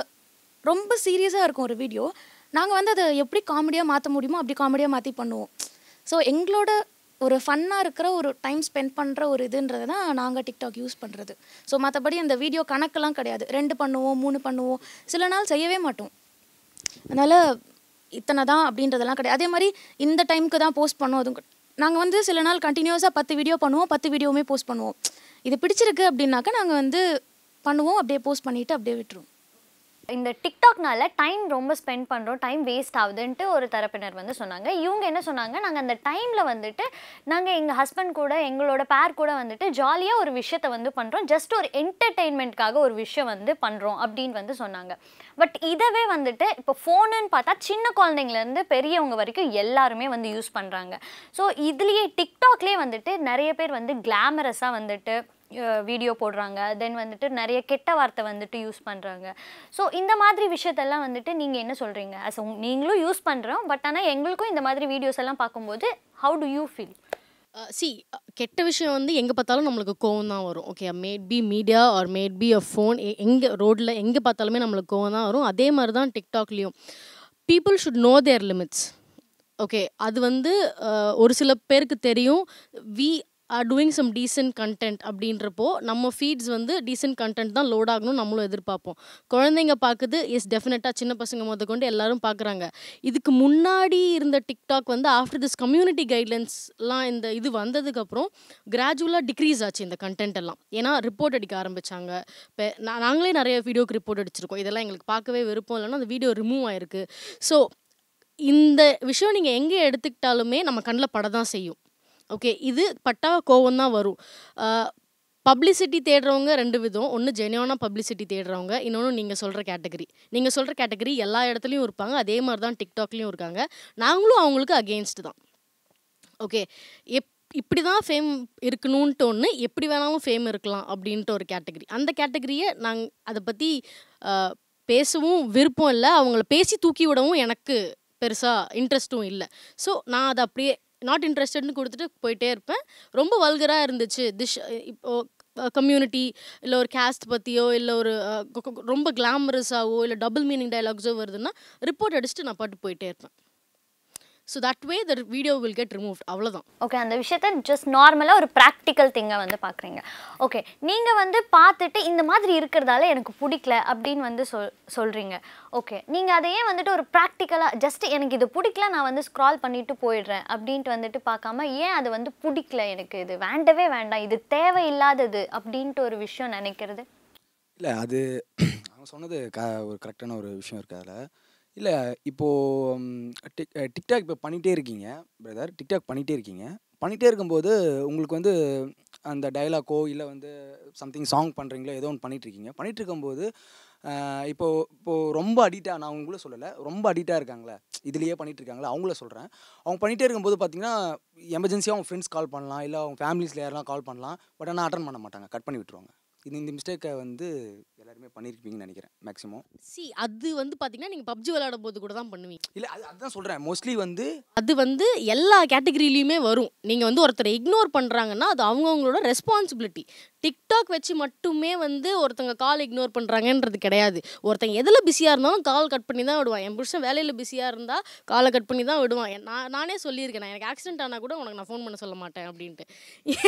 [SPEAKER 6] ரொம்ப சீரியஸாக இருக்கும் ஒரு வீடியோ நாங்கள் வந்து அதை எப்படி காமெடியாக மாற்ற முடியுமோ அப்படி காமெடியாக மாற்றி பண்ணுவோம் ஸோ எங்களோட ஒரு ஃபன்னாக இருக்கிற ஒரு டைம் ஸ்பெண்ட் பண்ணுற ஒரு இதுன்றது தான் நாங்கள் டிக்டாக் யூஸ் பண்ணுறது ஸோ மற்றபடி அந்த வீடியோ கணக்கெல்லாம் கிடையாது ரெண்டு பண்ணுவோம் மூணு பண்ணுவோம் சில நாள் செய்யவே மாட்டோம் அதனால் இத்தனை தான் அப்படின்றதெல்லாம் கிடையாது அதே மாதிரி இந்த டைமுக்கு தான் போஸ்ட் பண்ணோம் அதுவும் நாங்கள் வந்து சில நாள் கண்டினியூஸாக பத்து வீடியோ பண்ணுவோம் பத்து வீடியோவுமே போஸ்ட் பண்ணுவோம் இது பிடிச்சிருக்கு அப்படின்னாக்கா நாங்கள் வந்து பண்ணுவோம் அப்படியே போஸ்ட் பண்ணிவிட்டு அப்படியே விட்டுருவோம்
[SPEAKER 1] இந்த டிக்டாக்னால டைம் ரொம்ப ஸ்பெண்ட் பண்ணுறோம் டைம் வேஸ்ட் ஆகுதுன்ட்டு ஒரு தரப்பினர் வந்து சொன்னாங்க இவங்க என்ன சொன்னாங்க நாங்கள் அந்த டைமில் வந்துட்டு நாங்கள் எங்கள் ஹஸ்பண்ட் கூட எங்களோட பேர் கூட வந்துட்டு ஜாலியாக ஒரு விஷயத்தை வந்து பண்ணுறோம் ஜஸ்ட் ஒரு என்டர்டெயின்மெண்ட்காக ஒரு விஷயம் வந்து பண்ணுறோம் அப்படின்னு வந்து சொன்னாங்க பட் இதவே வந்துட்டு இப்போ ஃபோனுன்னு பார்த்தா சின்ன குழந்தைங்கலேருந்து பெரியவங்க வரைக்கும் எல்லாருமே வந்து யூஸ் பண்ணுறாங்க ஸோ இதுலேயே டிக்டாக்லேயே வந்துட்டு நிறைய பேர் வந்து கிளாமரஸாக வந்துட்டு வீடியோ போடுறாங்க தென் வந்துட்டு நிறைய கெட்ட வார்த்தை வந்துட்டு யூஸ் பண்ணுறாங்க ஸோ இந்த மாதிரி விஷயத்தெல்லாம் வந்துட்டு நீங்கள் என்ன சொல்கிறீங்க அஸ் நீங்களும் யூஸ் பண்ணுறோம் பட் ஆனால் எங்களுக்கும் இந்த மாதிரி வீடியோஸ் எல்லாம் பார்க்கும்போது how do you feel
[SPEAKER 7] see கெட்ட விஷயம் வந்து எங்கே பார்த்தாலும் நம்மளுக்கு கோவம் தான் வரும் okay might be media or might be a phone எங்கே ரோட்டில் எங்கே பார்த்தாலுமே நம்மளுக்கு கோவம் தான் வரும் அதே மாதிரி தான் டிக்டாக்லேயும் people should know their limits okay அது வந்து ஒரு சில பேருக்கு தெரியும் we are doing some decent content அப்படின்றப்போ நம்ம ஃபீட்ஸ் வந்து டீசென்ட் கண்டென்ட் தான் லோட் ஆகணும்னு நம்மளும் எதிர்பார்ப்போம் குழந்தைங்க பார்க்குது எஸ் டெஃபினட்டாக சின்ன பசங்க முத கொண்டு எல்லாரும் பார்க்குறாங்க இதுக்கு முன்னாடி இருந்த டிக்டாக் வந்து ஆஃப்டர் திஸ் கம்யூனிட்டி கைட்லைன்ஸ்லாம் இந்த இது வந்ததுக்கப்புறம் கிராஜுவலாக டிக்ரீஸ் ஆச்சு இந்த கண்டென்ட் எல்லாம் ஏன்னா ரிப்போர்ட் அடிக்க ஆரம்பித்தாங்க இப்போ நாங்களே நிறைய வீடியோக்கு ரிப்போர்ட் அடிச்சிருக்கோம் இதெல்லாம் எங்களுக்கு பார்க்கவே விருப்பம் இல்லைன்னா அந்த வீடியோ ரிமூவ் ஆயிருக்கு ஸோ இந்த விஷயம் நீங்கள் எங்கே எடுத்துக்கிட்டாலுமே நம்ம கண்ணில் பட தான் செய்யும் ஓகே இது பட்டா கோவம் தான் வரும் பப்ளிசிட்டி தேடுறவங்க ரெண்டு விதம் ஒன்று ஜெனியூனாக பப்ளிசிட்டி தேடுறவங்க இன்னொன்று நீங்கள் சொல்கிற கேட்டகரி நீங்கள் சொல்கிற கேட்டகரி எல்லா இடத்துலையும் இருப்பாங்க அதே மாதிரி தான் டிக்டாக்லேயும் இருக்காங்க நாங்களும் அவங்களுக்கு அகெயின்ஸ்ட் தான் ஓகே எப் இப்படி தான் ஃபேம் இருக்கணுன்ட்டு ஒன்று எப்படி வேணாலும் ஃபேம் இருக்கலாம் அப்படின்ட்டு ஒரு கேட்டகரி அந்த கேட்டகரியை நாங்கள் அதை பற்றி பேசவும் விருப்பம் இல்லை அவங்கள பேசி தூக்கி விடவும் எனக்கு பெருசாக இன்ட்ரெஸ்ட்டும் இல்லை ஸோ நான் அதை அப்படியே நாட் இன்ட்ரெஸ்டட்னு கொடுத்துட்டு போயிட்டே இருப்பேன் ரொம்ப வல்கராக இருந்துச்சு திஷ் இப்போது கம்யூனிட்டி இல்லை ஒரு கேஸ்ட் பற்றியோ இல்லை ஒரு ரொம்ப கிளாமரஸாகவோ இல்லை டபுள் மீனிங் டைலாக்ஸோ வருதுன்னா ரிப்போர்ட் அடிச்சுட்டு நான் பாட்டு போயிட்டே இருப்பேன் so that way the video will get remove அவ்வளோதான் ஓகே அந்த விஷயத்த ஜஸ்ட் நார்மலாக ஒரு ப்ராக்டிக்கல் திங்கை வந்து பார்க்குறீங்க
[SPEAKER 1] ஓகே நீங்கள் வந்து பார்த்துட்டு இந்த மாதிரி இருக்கிறதால எனக்கு பிடிக்கல அப்படின்னு வந்து சொல் சொல்கிறீங்க ஓகே நீங்கள் அதையே வந்துட்டு ஒரு ப்ராக்டிக்கலாக ஜஸ்ட் எனக்கு இது பிடிக்கல நான் வந்து ஸ்க்ரால் பண்ணிவிட்டு போயிடுறேன் அப்படின்ட்டு வந்துட்டு பார்க்காம ஏன் அது வந்து பிடிக்கல எனக்கு இது வேண்டவே வேண்டாம் இது தேவையில்லாதது அப்படின்ட்டு ஒரு விஷயம் நினைக்கிறது
[SPEAKER 2] இல்லை அது அவன் சொன்னது க ஒரு கரெக்டான ஒரு விஷயம் இருக்குது அதில் இல்லை இப்போது டிக் டிக்டாக் இப்போ பண்ணிகிட்டே இருக்கீங்க பிரதர் டிக்டாக் பண்ணிகிட்டே இருக்கீங்க பண்ணிகிட்டே இருக்கும்போது உங்களுக்கு வந்து அந்த டைலாக்கோ இல்லை வந்து சம்திங் சாங் பண்ணுறீங்களோ ஏதோ ஒன்று பண்ணிகிட்ருக்கீங்க பண்ணிகிட்டு இருக்கும்போது இப்போது இப்போது ரொம்ப அடிக்டாக நான் அவங்களும் சொல்லலை ரொம்ப அடிக்டாக இருக்காங்களே இதுலேயே பண்ணிகிட்டு இருக்காங்களே அவங்கள சொல்கிறேன் அவங்க பண்ணிகிட்டே இருக்கும்போது பார்த்தீங்கன்னா எமர்ஜென்சியாக அவங்க ஃப்ரெண்ட்ஸ் கால் பண்ணலாம் இல்லை அவங்க ஃபேமிலிஸில் யாரெல்லாம் கால் பண்ணலாம் பட் ஆனால் அட்டன் பண்ண மாட்டாங்க கட் பண்ணி விட்டுருவாங்க இது இந்த மிஸ்டேக்கை வந்து எல்லாருமே பண்ணியிருப்பீங்கன்னு நினைக்கிறேன் மேக்ஸிமம்
[SPEAKER 7] சி அது வந்து பார்த்தீங்கன்னா நீங்கள் பப்ஜி விளையாடும் போது கூட தான் பண்ணுவீங்க இல்லை அது அதுதான் சொல்கிறேன் மோஸ்ட்லி வந்து அது வந்து எல்லா கேட்டகரியிலையுமே வரும் நீங்கள் வந்து ஒருத்தரை இக்னோர் பண்ணுறாங்கன்னா அது அவங்கவுங்களோட ரெஸ்பான்சிபிலிட்டி டிக்டாக் வச்சு மட்டுமே வந்து ஒருத்தங்க கால் இக்னோர் பண்ணுறாங்கன்றது கிடையாது ஒருத்தங்க எதில் பிஸியாக இருந்தாலும் கால் கட் பண்ணி தான் விடுவான் என் புருஷன் வேலையில் பிஸியாக இருந்தால் காலை கட் பண்ணி தான் விடுவான் நான் நானே சொல்லியிருக்கேன் நான் எனக்கு ஆக்சிடென்ட் ஆனால் கூட உனக்கு நான் ஃபோன் பண்ண சொல்ல மாட்டேன் அப்படின்ட்டு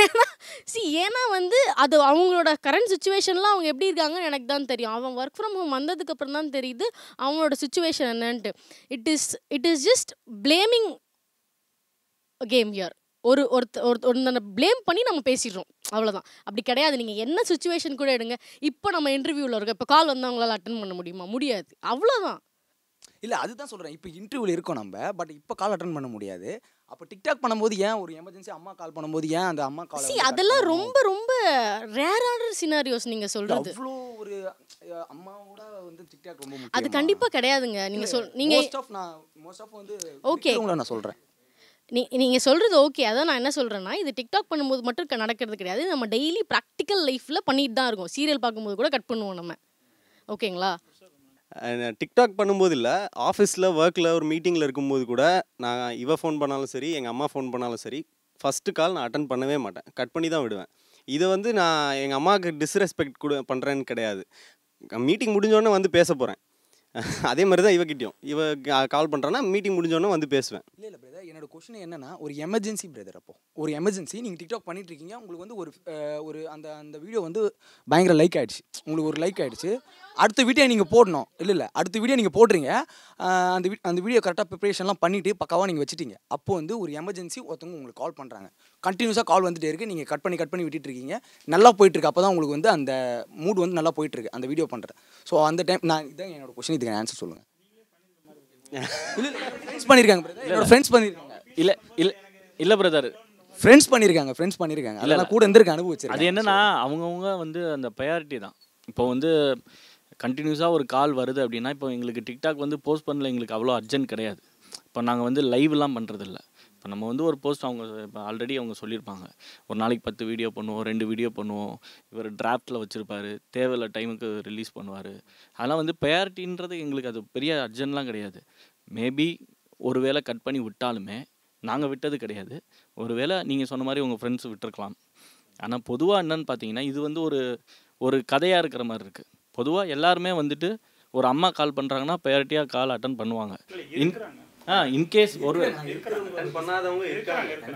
[SPEAKER 7] ஏன்னா சி ஏன்னா வந்து அது அவங்களோட கரண்ட் சுச்சுவேஷனில் அவங்க எப்படி இருக்காங்கன்னு எனக்கு பேக் தான் தெரியும் அவன் ஒர்க் ஃப்ரம் ஹோம் வந்ததுக்கப்புறம் தான் தெரியுது அவனோட சுச்சுவேஷன் என்னன்ட்டு it is it is just blaming game யார் ஒரு ஒருத்த ஒருத்தனை ப்ளேம் பண்ணி நம்ம பேசிடுறோம் அவ்வளோதான் அப்படி கிடையாது நீங்கள் என்ன சுச்சுவேஷன் கூட எடுங்க இப்போ நம்ம இன்டர்வியூவில் இருக்கோம் இப்போ கால் வந்து அவங்களால அட்டன் பண்ண முடியுமா முடியாது அவ்வளோதான்
[SPEAKER 2] இல்லை அதுதான் சொல்கிறேன் இப்போ இன்டர்வியூவில் இருக்கோம் நம்ம பட் இப்போ கால் அட்டன் பண்ண முடியாது அப்போ டிக்டாக் பண்ணும்போது ஏன் ஒரு
[SPEAKER 7] எமர்ஜென்சி அம்மா கால் பண்ணும்போது ஏன்
[SPEAKER 2] அந்த அம்மா கால் அதெல்லாம்
[SPEAKER 7] ரொம்ப ரொம்ப ரேரான சினாரியோஸ் நீங்கள் சொல்கிறது
[SPEAKER 2] அவ்வளோ ஒரு அம்மாவோட வந்து டிக்டாக் ரொம்ப முக்கியம் அது கண்டிப்பாக கிடையாதுங்க நீங்கள் சொல் நீங்கள் மோஸ்ட் ஆஃப் நான் மோஸ்ட் ஆஃப் வந்து ஓகே
[SPEAKER 7] நான் சொல்கிறேன் நீ நீங்கள் சொல்கிறது ஓகே அதான் நான் என்ன சொல்கிறேன்னா இது டிக்டாக் பண்ணும்போது மட்டும் நடக்கிறது கிடையாது நம்ம டெய்லி ப்ராக்டிக்கல் லைஃப்பில் பண்ணிட்டு தான் இருக்கும் சீரியல் பார்க்கும்போது கூட கட் பண்ணுவோம் நம்ம ஓகேங்களா
[SPEAKER 10] டிக்டாக் பண்ணும்போது இல்லை ஆஃபீஸில் ஒர்க்கில் ஒரு மீட்டிங்கில் இருக்கும்போது கூட நான் இவ ஃபோன் பண்ணாலும் சரி எங்கள் அம்மா ஃபோன் பண்ணாலும் சரி ஃபஸ்ட்டு கால் நான் அட்டன் பண்ணவே மாட்டேன் கட் பண்ணி தான் விடுவேன் இதை வந்து நான் எங்கள் அம்மாவுக்கு டிஸ்ரெஸ்பெக்ட் கொடு பண்ணுறேன்னு கிடையாது மீட்டிங் முடிஞ்சோடனே வந்து பேச போகிறேன் அதே மாதிரி தான் இவகிட்டையும் இவ கால் பண்ணுறேன்னா மீட்டிங் முடிஞ்சோடனே வந்து பேசுவேன் இல்லை இல்லை
[SPEAKER 2] பிரதர் என்னோட கொஷின் என்னென்னா ஒரு எமர்ஜென்சி பிரதர் அப்போ ஒரு எமர்ஜென்சி நீங்கள் டிக்டாக் பண்ணிட்டு இருக்கீங்க உங்களுக்கு வந்து ஒரு ஒரு அந்த அந்த வீடியோ வந்து பயங்கர லைக் ஆகிடுச்சு உங்களுக்கு ஒரு லைக் ஆகிடுச்சு அடுத்த வீடியோ நீங்கள் போடணும் இல்லை இல்லை அடுத்த வீடியோ நீங்கள் போடுறீங்க அந்த அந்த வீடியோ கரெக்டாக ப்ரிப்பரேஷன்லாம் பண்ணிவிட்டு பக்காவாக நீங்கள் வச்சுட்டீங்க அப்போ வந்து ஒரு எமர்ஜென்சி ஒருத்தவங்க உங்களுக்கு கால் பண்ணுறாங்க கண்டினியூஸாக கால் வந்துட்டே இருக்குது நீங்கள் கட் பண்ணி கட் பண்ணி விட்டுட்டு இருக்கீங்க நல்லா போயிட்டுருக்கு அப்போ தான் உங்களுக்கு வந்து அந்த மூடு வந்து நல்லா போயிட்டுருக்கு அந்த வீடியோ பண்ணுறேன் ஸோ அந்த டைம் நான் இதான் என்னோடய கொஷின் இதுக்கு ஆன்சர் சொல்லுங்கள் இல்லை ஃப்ரெண்ட்ஸ் பண்ணியிருக்காங்க ஃப்ரெண்ட்ஸ் பண்ணியிருக்காங்க இல்லை
[SPEAKER 9] இல்லை இல்லை பிரதர்
[SPEAKER 2] ஃப்ரெண்ட்ஸ் பண்ணியிருக்காங்க ஃப்ரெண்ட்ஸ் பண்ணியிருக்காங்க இல்லை கூட இருந்திருக்க அனுபவிச்சு அது என்னன்னா
[SPEAKER 9] அவங்கவுங்க வந்து அந்த ப்ரையாரிட்டி தான் இப்போ வந்து கண்டினியூஸாக ஒரு கால் வருது அப்படின்னா இப்போ எங்களுக்கு டிக்டாக் வந்து போஸ்ட் பண்ணல எங்களுக்கு அவ்வளோ அர்ஜென்ட் கிடையாது இப்போ நாங்கள் வந்து லைவ்லாம் பண்ணுறதில்ல இப்போ நம்ம வந்து ஒரு போஸ்ட் அவங்க இப்போ ஆல்ரெடி அவங்க சொல்லியிருப்பாங்க ஒரு நாளைக்கு பத்து வீடியோ பண்ணுவோம் ரெண்டு வீடியோ பண்ணுவோம் இவர் டிராஃப்டில் வச்சுருப்பார் தேவையில்லை டைமுக்கு ரிலீஸ் பண்ணுவார் அதெல்லாம் வந்து ப்ரையாரிட்டின்றது எங்களுக்கு அது பெரிய அர்ஜென்ட்லாம் கிடையாது மேபி ஒரு வேளை கட் பண்ணி விட்டாலுமே நாங்கள் விட்டது கிடையாது ஒரு வேளை நீங்கள் சொன்ன மாதிரி உங்கள் ஃப்ரெண்ட்ஸ் விட்டுருக்கலாம் ஆனால் பொதுவாக என்னன்னு பார்த்தீங்கன்னா இது வந்து ஒரு ஒரு கதையாக இருக்கிற மாதிரி இருக்குது பொதுவாக எல்லாருமே வந்துட்டு ஒரு அம்மா கால் பண்ணுறாங்கன்னா ப்ரையாரிட்டியாக கால் அட்டன் பண்ணுவாங்க இன் ஆ இன்கேஸ் ஒரு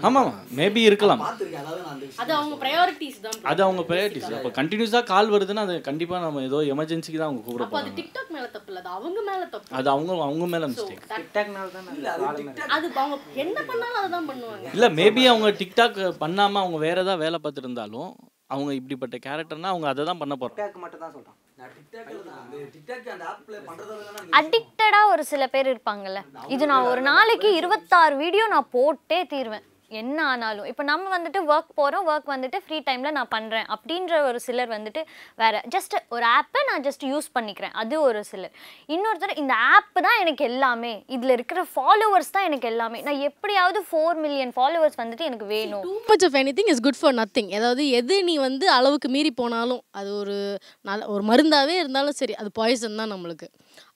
[SPEAKER 9] ஆமாம் மேபி இருக்கலாம்
[SPEAKER 7] அது அவங்க ப்ரையாரிட்டிஸ் தான்
[SPEAKER 9] அது அவங்க ப்ரையாரிட்டிஸ் அப்போ கண்டினியூஸாக கால் வருதுன்னா அது கண்டிப்பாக நம்ம ஏதோ எமர்ஜென்சிக்கு தான் அவங்க கூப்பிட போகிறோம்
[SPEAKER 7] டிக்டாக் மேலே தப்பு இல்லை அவங்க மேலே தப்பு அது
[SPEAKER 9] அவங்க அவங்க மேலே
[SPEAKER 7] மிஸ்டேக் அது அவங்க என்ன பண்ணாலும் பண்ணுவாங்க இல்லை
[SPEAKER 9] மேபி அவங்க டிக்டாக் பண்ணாமல் அவங்க வேறு ஏதாவது வேலை பார்த்துருந்தாலும் அவங்க இப்படிப்பட்ட கேரக்டர்னா அவங்க அதை தான் பண்ண போகிறாங்க
[SPEAKER 2] மட்டும் தான்
[SPEAKER 1] அடிக்டடா ஒரு சில பேர் இருப்பாங்கல்ல இது நான் ஒரு நாளைக்கு இருபத்தாறு வீடியோ நான் போட்டே தீர்வேன் என்ன ஆனாலும் இப்போ நம்ம வந்துட்டு ஒர்க் போகிறோம் ஒர்க் வந்துட்டு ஃப்ரீ டைமில் நான் பண்ணுறேன் அப்படின்ற ஒரு சிலர் வந்துட்டு வேறு ஜஸ்ட் ஒரு ஆப்பை நான் ஜஸ்ட் யூஸ் பண்ணிக்கிறேன் அது ஒரு சிலர் இன்னொருத்தர் இந்த ஆப்பு தான் எனக்கு எல்லாமே இதில் இருக்கிற ஃபாலோவர்ஸ் தான் எனக்கு எல்லாமே நான் எப்படியாவது ஃபோர் மில்லியன் ஃபாலோவர்ஸ் வந்துட்டு எனக்கு வேணும்
[SPEAKER 7] too much of anything is good for nothing அதாவது எது நீ வந்து அளவுக்கு மீறி போனாலும் அது ஒரு நல்ல ஒரு மருந்தாகவே இருந்தாலும் சரி அது பாய்சன் தான் நம்மளுக்கு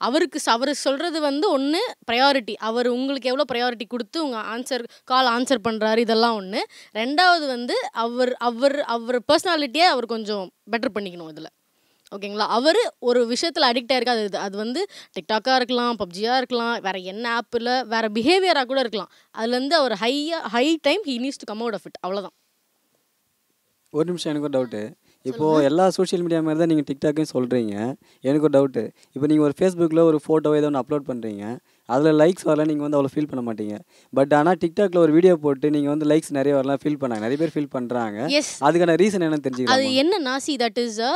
[SPEAKER 7] அவருக்கு அவர் சொல்கிறது வந்து ஒன்று ப்ரையாரிட்டி அவர் உங்களுக்கு எவ்வளோ ப்ரையாரிட்டி கொடுத்து உங்கள் ஆன்சர் கால் ஆன்சர் பண்ணுறாரு இதெல்லாம் ஒன்று ரெண்டாவது வந்து அவர் அவர் அவர் பர்சனாலிட்டியை அவர் கொஞ்சம் பெட்டர் பண்ணிக்கணும் இதில் ஓகேங்களா அவர் ஒரு விஷயத்தில் அடிக்ட் இருக்காது அது அது வந்து டிக்டாக்காக இருக்கலாம் பப்ஜியாக இருக்கலாம் வேறு என்ன ஆப்பில் வேறு பிஹேவியராக கூட இருக்கலாம் அதுலேருந்து அவர் ஹையாக high time he needs to come out of it அவ்வளோதான்
[SPEAKER 4] ஒரு நிமிஷம் எனக்கு ஒரு டவுட்டு இப்போது எல்லா சோஷியல் மீடியா மாதிரி தான் நீங்கள் டிக்டாக்கும் சொல்கிறீங்க எனக்கு ஒரு டவுட்டு இப்போ நீங்கள் ஒரு ஃபேஸ்புக்கில் ஒரு ஃபோட்டோ ஏதோ ஒன்று அப்லோட் பண்ணுறீங்க அதில் லைக்ஸ் வரல நீங்கள் வந்து அவ்வளோ ஃபீல் பண்ண மாட்டீங்க பட் ஆனால் டிக்டாக்ல ஒரு வீடியோ போட்டு நீங்கள் வந்து லைக்ஸ் நிறைய வரலாம் ஃபீல் பண்ணாங்க நிறைய பேர் ஃபீல் பண்ணுறாங்க அதுக்கான ரீசன் என்னன்னு தெரிஞ்சுக்கலாம் அது
[SPEAKER 7] என்ன நாசி தட் இஸ் அ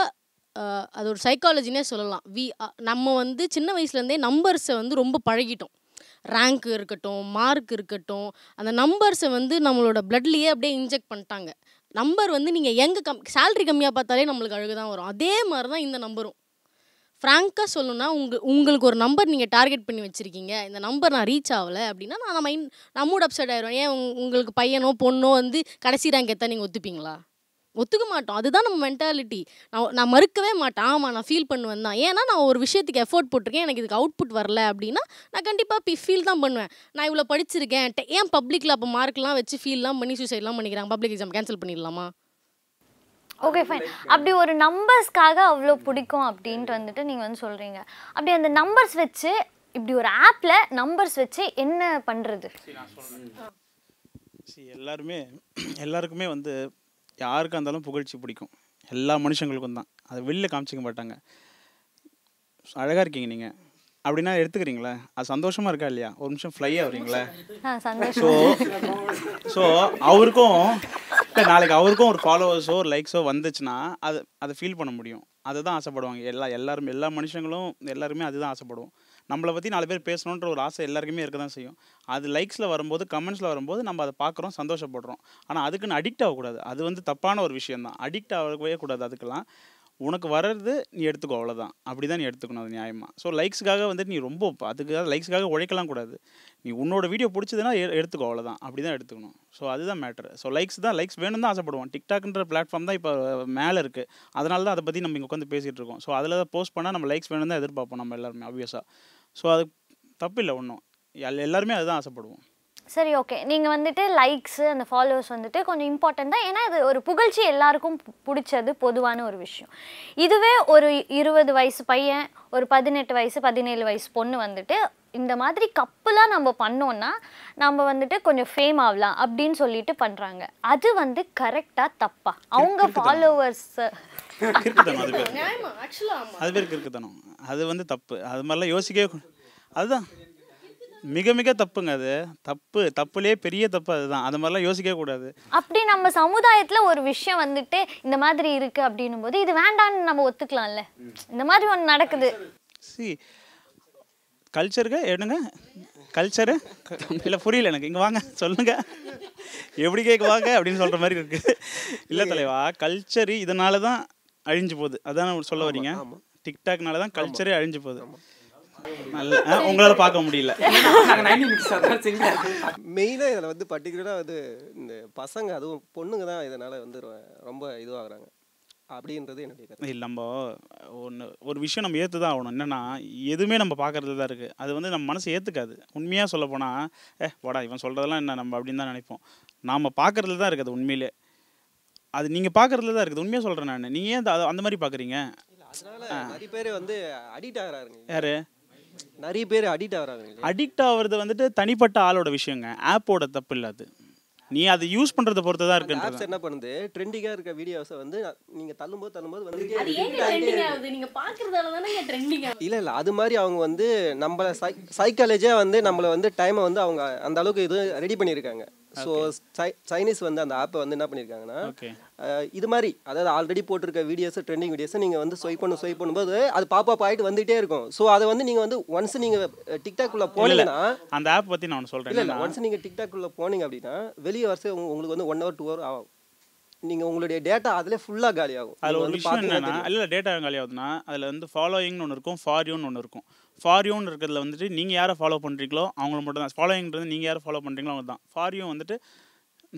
[SPEAKER 7] அது ஒரு சைக்காலஜினே சொல்லலாம் வி நம்ம வந்து சின்ன வயசுலேருந்தே நம்பர்ஸை வந்து ரொம்ப பழகிட்டோம் ரேங்க் இருக்கட்டும் மார்க் இருக்கட்டும் அந்த நம்பர்ஸை வந்து நம்மளோட பிளட்லேயே அப்படியே இன்ஜெக்ட் பண்ணிட்டாங்க நம்பர் வந்து நீங்கள் எங்கே கம் சேல்ரி கம்மியாக பார்த்தாலே நம்மளுக்கு அழகு தான் வரும் அதே மாதிரி தான் இந்த நம்பரும் ஃப்ராங்காக சொல்லணும்னா உங்கள் உங்களுக்கு ஒரு நம்பர் நீங்கள் டார்கெட் பண்ணி வச்சுருக்கீங்க இந்த நம்பர் நான் ரீச் ஆகலை அப்படின்னா நான் மைண்ட் நான் அப்செட் ஆயிடுவேன் ஏன் உங்களுக்கு பையனோ பொண்ணோ வந்து கடைசி ரேங்க் எத்தான் நீங்கள் ஒத்துப்பீங்களா ஒத்துக்க மாட்டோம் அதுதான் நம்ம மென்டாலிட்டி நான் நான் மறுக்கவே மாட்டேன் ஆமாம் நான் ஃபீல் பண்ணுவேன் தான் ஏன்னா நான் ஒரு விஷயத்துக்கு எஃபோர்ட் போட்டிருக்கேன் எனக்கு இதுக்கு அவுட்புட் வரல அப்படின்னா நான் கண்டிப்பாக பி ஃபீல் தான் பண்ணுவேன் நான் இவ்வளோ படிச்சிருக்கேன் ஏன் பப்ளிக்கில் அப்போ மார்க்லாம் வச்சு ஃபீல்லாம் பண்ணி சூசைட்லாம் பண்ணிக்கிறாங்க பப்ளிக் எக்ஸாம் கேன்சல் பண்ணிடலாமா
[SPEAKER 6] ஓகே ஃபைன் அப்படி
[SPEAKER 7] ஒரு நம்பர்ஸ்க்காக அவ்வளோ பிடிக்கும் அப்படின்ட்டு வந்துட்டு நீங்கள் வந்து சொல்கிறீங்க அப்படி அந்த நம்பர்ஸ்
[SPEAKER 1] வச்சு இப்படி ஒரு ஆப்பில் நம்பர்ஸ் வச்சு என்ன பண்ணுறது
[SPEAKER 5] எல்லாருமே எல்லாருக்குமே வந்து யாருக்காக இருந்தாலும் புகழ்ச்சி பிடிக்கும் எல்லா மனுஷங்களுக்கும் தான் அதை வெளியில் காமிச்சிக்க மாட்டாங்க அழகாக இருக்கீங்க நீங்கள் அப்படின்னா எடுத்துக்கிறீங்களா அது சந்தோஷமாக இருக்கா இல்லையா ஒரு நிமிஷம் ஃப்ளை ஆகுறீங்களா ஸோ ஸோ அவருக்கும் இல்லை நாளைக்கு அவருக்கும் ஒரு ஃபாலோவர்ஸோ ஒரு லைக்ஸோ வந்துச்சுன்னா அது அதை ஃபீல் பண்ண முடியும் அதை தான் ஆசைப்படுவாங்க எல்லா எல்லாரும் எல்லா மனுஷங்களும் எல்லாருமே அதுதான் ஆசைப்படுவோம் நம்மளை பற்றி நாலு பேர் பேசணுன்ற ஒரு ஆசை எல்லாருக்குமே இருக்க தான் செய்யும் அது லைக்ஸில் வரும்போது கமெண்ட்ஸில் வரும்போது நம்ம அதை பார்க்குறோம் சந்தோஷப்படுறோம் ஆனால் அதுக்குன்னு அடிக்ட் ஆகக்கூடாது அது வந்து தப்பான ஒரு விஷயம் தான் அடிக்ட் ஆகவே கூடாது அதுக்கெல்லாம் உனக்கு வர்றது நீ எடுத்துக்கோ அவ்வளோதான் அப்படி தான் நீ எடுத்துக்கணும் அது நியாயமாக ஸோ லைக்ஸுக்காக வந்துட்டு நீ ரொம்ப அதுக்காக லைக்ஸுக்காக உழைக்கலாம் கூடாது நீ உன்னோட வீடியோ பிடிச்சதுன்னா எடுத்துக்கோ அவ்வளோதான் அப்படி தான் எடுத்துக்கணும் ஸோ அதுதான் மேட்ரு ஸோ லைக்ஸ் தான் லைக்ஸ் வேணும் தான் ஆசைப்படுவோம் டிக்டாக்ன்ற பிளாட்ஃபார்ம் தான் இப்போ மேலே இருக்குது அதனால தான் அதை பற்றி நம்ம இங்கே உட்காந்து பேசிகிட்டு இருக்கோம் ஸோ அதில் தான் போஸ்ட் பண்ணால் நம்ம லைக்ஸ் வேணும் தான் எதிர்பார்ப்போம் நம்ம எல்லாருமே ஆப்வியஸாக ஸோ அது தப்பில்லை ஒன்றும் எல்லாருமே அதுதான் ஆசைப்படுவோம்
[SPEAKER 1] சரி ஓகே நீங்கள் வந்துட்டு லைக்ஸு அந்த ஃபாலோவர்ஸ் வந்துட்டு கொஞ்சம் இம்பார்ட்டன்ட் தான் ஏன்னா இது ஒரு புகழ்ச்சி எல்லாருக்கும் பிடிச்சது பொதுவான ஒரு விஷயம் இதுவே ஒரு இருபது வயசு பையன் ஒரு பதினெட்டு வயசு பதினேழு வயசு பொண்ணு வந்துட்டு இந்த மாதிரி கப்புலாம் நம்ம பண்ணோன்னா நம்ம வந்துட்டு கொஞ்சம் ஃபேம் ஆகலாம் அப்படின்னு சொல்லிட்டு பண்ணுறாங்க அது வந்து கரெக்டாக தப்பா அவங்க ஃபாலோவர்ஸ்
[SPEAKER 7] அது
[SPEAKER 5] பேருக்கு இருக்குதானோ அது வந்து தப்பு அது மாதிரிலாம் யோசிக்கவே அதுதான் மிக மிக தப்புங்க அது தப்பு தப்புலயே பெரிய தப்பு அதுதான் அது மாதிரிலாம் யோசிக்கவே கூடாது
[SPEAKER 1] அப்படி நம்ம சமுதாயத்தில் ஒரு விஷயம் வந்துட்டு இந்த மாதிரி இருக்குது அப்படின்னும் போது இது வேண்டான்னு நம்ம ஒத்துக்கலாம்ல இந்த மாதிரி ஒன்று நடக்குது
[SPEAKER 5] சி கல்ச்சருக்கு எடுங்க கல்ச்சரு இல்லை புரியல எனக்கு இங்கே வாங்க சொல்லுங்கள் எப்படி கேட்க வாங்க அப்படின்னு சொல்கிற மாதிரி இருக்குது இல்லை தலைவா கல்ச்சரு இதனால தான் அழிஞ்சு போகுது அதான் சொல்ல வரீங்க டிக்டாக்னால தான் கல்ச்சரே அழிஞ்சு போகுது
[SPEAKER 3] உங்களால பார்க்க முடியல மெயினா இதுல வந்து பர்டிகுலரா வந்து இந்த பசங்க அதுவும் பொண்ணுங்க தான் இதனால வந்து ரொம்ப இதுவாகிறாங்க
[SPEAKER 5] அப்படின்றது என்னுடைய நம்ம ஒன்று ஒரு விஷயம் நம்ம ஏற்று தான் ஆகணும் என்னென்னா எதுவுமே நம்ம பார்க்கறது தான் இருக்குது அது வந்து நம்ம மனசு ஏற்றுக்காது உண்மையாக சொல்ல போனால் ஏ வாடா இவன் சொல்கிறதெல்லாம் என்ன நம்ம அப்படின்னு தான் நினைப்போம் நாம் பார்க்குறதுல தான் இருக்குது உண்மையிலே அது நீங்கள் பார்க்குறதுல தான் இருக்குது உண்மையாக சொல்கிறேன் நான் நீங்கள் ஏன் அந்த மாதிரி பார்க்குறீங்க
[SPEAKER 3] நிறைய பேர் வந்து அடிக்ட் ஆகிறாருங்க யார் நிறைய பேர் அடிக்ட் ஆகிறாங்க
[SPEAKER 5] அடிக்ட் ஆகிறது வந்துட்டு தனிப்பட்ட ஆளோட விஷயங்க ஆப்போட தப்பு இல்லாது நீ அதை யூஸ் பண்றத பொறுத்து தான் இருக்கு ஆப்ஸ்
[SPEAKER 3] என்ன பண்ணுது ட்ரெண்டிங்கா இருக்க வீடியோஸை வந்து நீங்க தள்ளும்போது தள்ளும்போது வந்து அது ஏன் ட்ரெண்டிங் ஆகுது
[SPEAKER 7] நீங்க பாக்குறதால தானே ட்ரெண்டிங்
[SPEAKER 3] ஆகுது இல்ல இல்ல அது மாதிரி அவங்க வந்து நம்மள சைக்காலஜியா வந்து நம்மள வந்து டைமை வந்து அவங்க அந்த அளவுக்கு இது ரெடி பண்ணியிருக்காங்க ஸோ சைனீஸ் வந்து அந்த ஆப்பை வந்து என்ன பண்ணியிருக்காங்கன்னா இது மாதிரி அதாவது ஆல்ரெடி போட்டிருக்க வீடியோஸ் ட்ரெண்டிங் வீடியோஸை நீங்கள் வந்து ஸ்வைப் பண்ண ஸ்வைப் பண்ணும்போது அது பாப்பா ஆகிட்டு வந்துகிட்டே இருக்கும் ஸோ அதை வந்து நீங்கள் வந்து ஒன்ஸ் நீங்கள் டிக்டாக்குள்ளே போனீங்கன்னா
[SPEAKER 5] அந்த ஆப் பற்றி நான் சொல்கிறேன் இல்லை ஒன்ஸ்
[SPEAKER 3] நீங்கள் டிக்டாக்குள்ளே போனீங்க அப்படின்னா வெளியே வருஷம் உங்களுக்கு வந்து ஒன் ஹவர் டூ ஹவர் ஆகும் நீங்கள் உங்களுடைய டேட்டா அதிலே ஃபுல்லாக காலியாகும் அதில் ஒரு விஷயம் என்னன்னா
[SPEAKER 5] இல்லை டேட்டா காலி ஆகுதுன்னா அதில் வந்து ஃபாலோயிங்னு ஒன்று இருக்கும் ஃபார்யூன்னு ஒன்று இருக்கும் ஃபாரியோன்னு இருக்கிறதுல வந்துட்டு நீங்கள் யாரை ஃபாலோ பண்ணுறீங்களோ அவங்கள மட்டும் தான் ஃபாலோயிங்கிறது நீங்கள் யாரை ஃபாலோ பண்ணுறீங்களோ அவங்க தான் ஃபாரியோ வந்துட்டு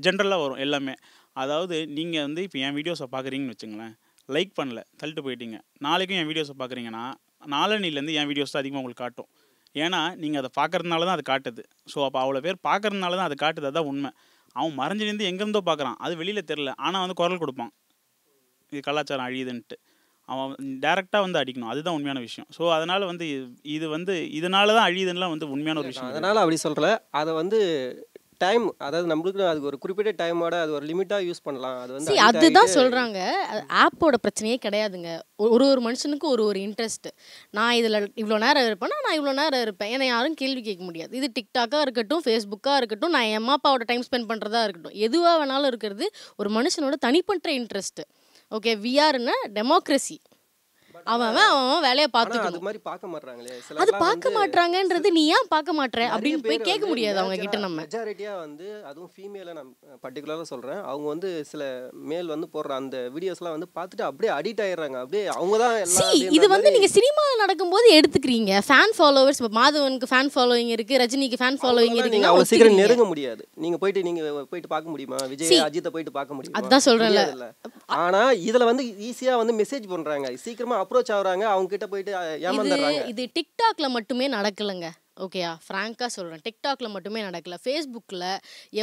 [SPEAKER 5] ஜென்ரலாக வரும் எல்லாமே அதாவது நீங்கள் வந்து இப்போ என் வீடியோஸை பார்க்குறீங்கன்னு வச்சுங்களேன் லைக் பண்ணல தள்ளிட்டு போயிட்டீங்க நாளைக்கும் என் வீடியோஸை பார்க்குறீங்கன்னா நாளனிலேருந்து என் வீடியோஸ் தான் அதிகமாக உங்களுக்கு காட்டும் ஏன்னா நீங்கள் அதை பார்க்குறதுனால தான் அது காட்டுது ஸோ அப்போ அவ்வளோ பேர் பார்க்குறதுனால தான் அது காட்டுது அதுதான் உண்மை அவன் மறைஞ்சு எங்கேருந்தோ பார்க்குறான் அது வெளியில் தெரில ஆனால் வந்து குரல் கொடுப்பான் இது கலாச்சாரம் அழியுதுன்ட்டு அவன் டேரெக்டாக வந்து அடிக்கணும் அதுதான் உண்மையான விஷயம் ஸோ அதனால் வந்து இது வந்து இதனால தான் அழியுதுன்னா வந்து உண்மையான ஒரு விஷயம் அதனால் அப்படி சொல்கிற அதை வந்து டைம் அதாவது
[SPEAKER 3] நம்மளுக்கு அது ஒரு குறிப்பிட்ட டைமோட அது ஒரு லிமிட்டாக யூஸ் பண்ணலாம் அது வந்து அதுதான் சொல்கிறாங்க
[SPEAKER 7] ஆப்போட பிரச்சனையே கிடையாதுங்க ஒரு ஒரு மனுஷனுக்கும் ஒரு ஒரு இன்ட்ரெஸ்ட் நான் இதில் இவ்வளோ நேரம் இருப்பேன்னா நான் இவ்வளோ நேரம் இருப்பேன் ஏன்னா யாரும் கேள்வி கேட்க முடியாது இது டிக்டாக்காக இருக்கட்டும் ஃபேஸ்புக்காக இருக்கட்டும் நான் என் அம்மா அப்பாவோட டைம் ஸ்பெண்ட் பண்ணுறதா இருக்கட்டும் எதுவாக வேணாலும் இருக்கிறது ஒரு மனுஷனோட தனிப்பட்ட இன்ட்ரெஸ்ட்டு ஓகே அ டெமோக்ரஸி அவன் அவன் வேலையை பார்த்து அது
[SPEAKER 3] மாதிரி பார்க்க மாட்டாங்களே அது பார்க்க மாட்றாங்கன்றது நீ
[SPEAKER 7] ஏன் பார்க்க மாட்ற அப்படின்னு போய் கேட்க முடியாது அவங்க கிட்ட நம்ம
[SPEAKER 3] மெஜாரிட்டியா வந்து அதுவும் ஃபீமேல நான் பர்టిక్యులரா சொல்றேன் அவங்க வந்து சில மேல் வந்து போடுற அந்த வீடியோஸ்லாம் வந்து பார்த்துட்டு அப்படியே அடிக்ட் ஆயிடுறாங்க அப்படியே அவங்க தான் இது வந்து
[SPEAKER 7] நீங்க சினிமாவில் நடக்கும்போது எடுத்துக்கிறீங்க ஃபேன் ஃபாலோவர்ஸ் இப்போ மாதவனுக்கு ஃபேன் ஃபாலோவிங் இருக்கு ரஜினிக்கு ஃபேன் ஃபாலோவிங் இருக்கு நீங்க அவங்க சீக்கிரம் நெருங்க
[SPEAKER 3] முடியாது நீங்க போயிட்டு நீங்க போயிட்டு பார்க்க முடியுமா விஜய் அஜித்தை போயிட்டு பார்க்க முடியும் அதான் சொல்றேன்ல ஆனா இதுல வந்து ஈஸியா வந்து மெசேஜ் பண்றாங்க சீக்கிரமா அப்ரோச் ஆகுறாங்க அவங்க கிட்ட போயிட்டு
[SPEAKER 7] இது டிக்டாக்ல மட்டுமே நடக்கலைங்க ஓகேயா ஃப்ராங்காக சொல்கிறேன் டிக்டாக்ல மட்டுமே நடக்கல ஃபேஸ்புக்கில்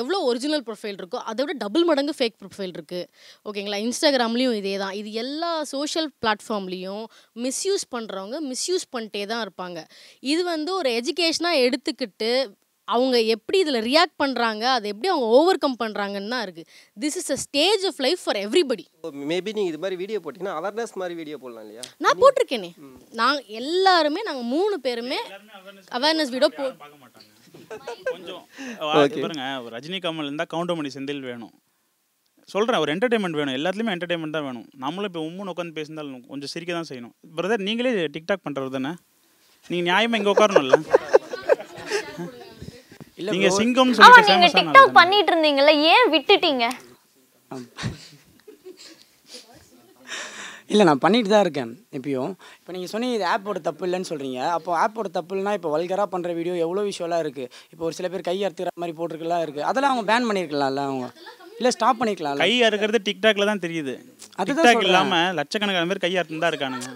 [SPEAKER 7] எவ்வளோ ஒரிஜினல் ப்ரொஃபைல் இருக்கோ அதை விட டபுள் மடங்கு ஃபேக் ப்ரொஃபைல் இருக்குது ஓகேங்களா இன்ஸ்டாகிராம்லேயும் இதே தான் இது எல்லா சோஷியல் பிளாட்ஃபார்ம்லேயும் மிஸ்யூஸ் பண்ணுறவங்க மிஸ்யூஸ் பண்ணிட்டே தான் இருப்பாங்க இது வந்து ஒரு எஜுகேஷனாக எடுத்துக்கிட்டு அவங்க எப்படி இதில் ரியாக்ட் பண்ணுறாங்க அதை எப்படி அவங்க ஓவர் கம் பண்ணுறாங்கன்னு தான் இருக்குது this is a stage of life for everybody
[SPEAKER 3] maybe நீங்கள் இது மாதிரி வீடியோ போட்டிங்கன்னா அவேர்னஸ் மாதிரி வீடியோ போடலாம் இல்லையா
[SPEAKER 7] நான் போட்டிருக்கேனே நான் எல்லாருமே நாங்கள் மூணு பேருமே அவேர்னஸ் வீடியோ போ கொஞ்சம்
[SPEAKER 5] பாருங்க ரஜினி கமல் இருந்தால் கவுண்டமணி செந்தில் வேணும் சொல்கிறேன் ஒரு என்டர்டைன்மெண்ட் வேணும் எல்லாத்துலேயுமே என்டர்டைன்மெண்ட் தான் வேணும் நம்மளும் இப்போ உம்முன்னு உட்காந்து பேசினாலும் கொஞ்சம் சிரிக்க தான் செய்யணும் பிரதர் நீங்களே டிக்டாக் பண்ணுறது தானே நீங்கள் நியாயமாக இங்கே உட்காரணும்ல நீங்க சிங்கம் ஆமா நீங்க டிக்டாக்
[SPEAKER 1] பண்ணிட்டு இருந்தீங்கல்ல ஏன் விட்டுட்டீங்க
[SPEAKER 8] இல்லை நான் பண்ணிட்டு தான் இருக்கேன் இப்பயும் இப்போ நீங்கள் சொன்னீங்க இது ஆப்போட தப்பு இல்லைன்னு சொல்கிறீங்க அப்போ ஆப்போட தப்பு இல்லைனா இப்போ வல்கராக பண்ணுற வீடியோ எவ்வளோ விஷயம்லாம் இருக்குது இப்போ ஒரு சில பேர் கை அறுத்துக்கிற மாதிரி போட்டிருக்கலாம் இருக்குது அதெல்லாம் அவங்க பேன்
[SPEAKER 5] பண்ணியிருக்கலாம்ல அவங்க இல்லை ஸ்டாப் பண்ணிக்கலாம் கை அறுக்கிறது டிக்டாக்ல தான் தெரியுது
[SPEAKER 8] அதுதான் இல்லாமல்
[SPEAKER 5] லட்சக்கணக்கான பேர் கை அறுத்துன்னு தான் இருக்கானுங்க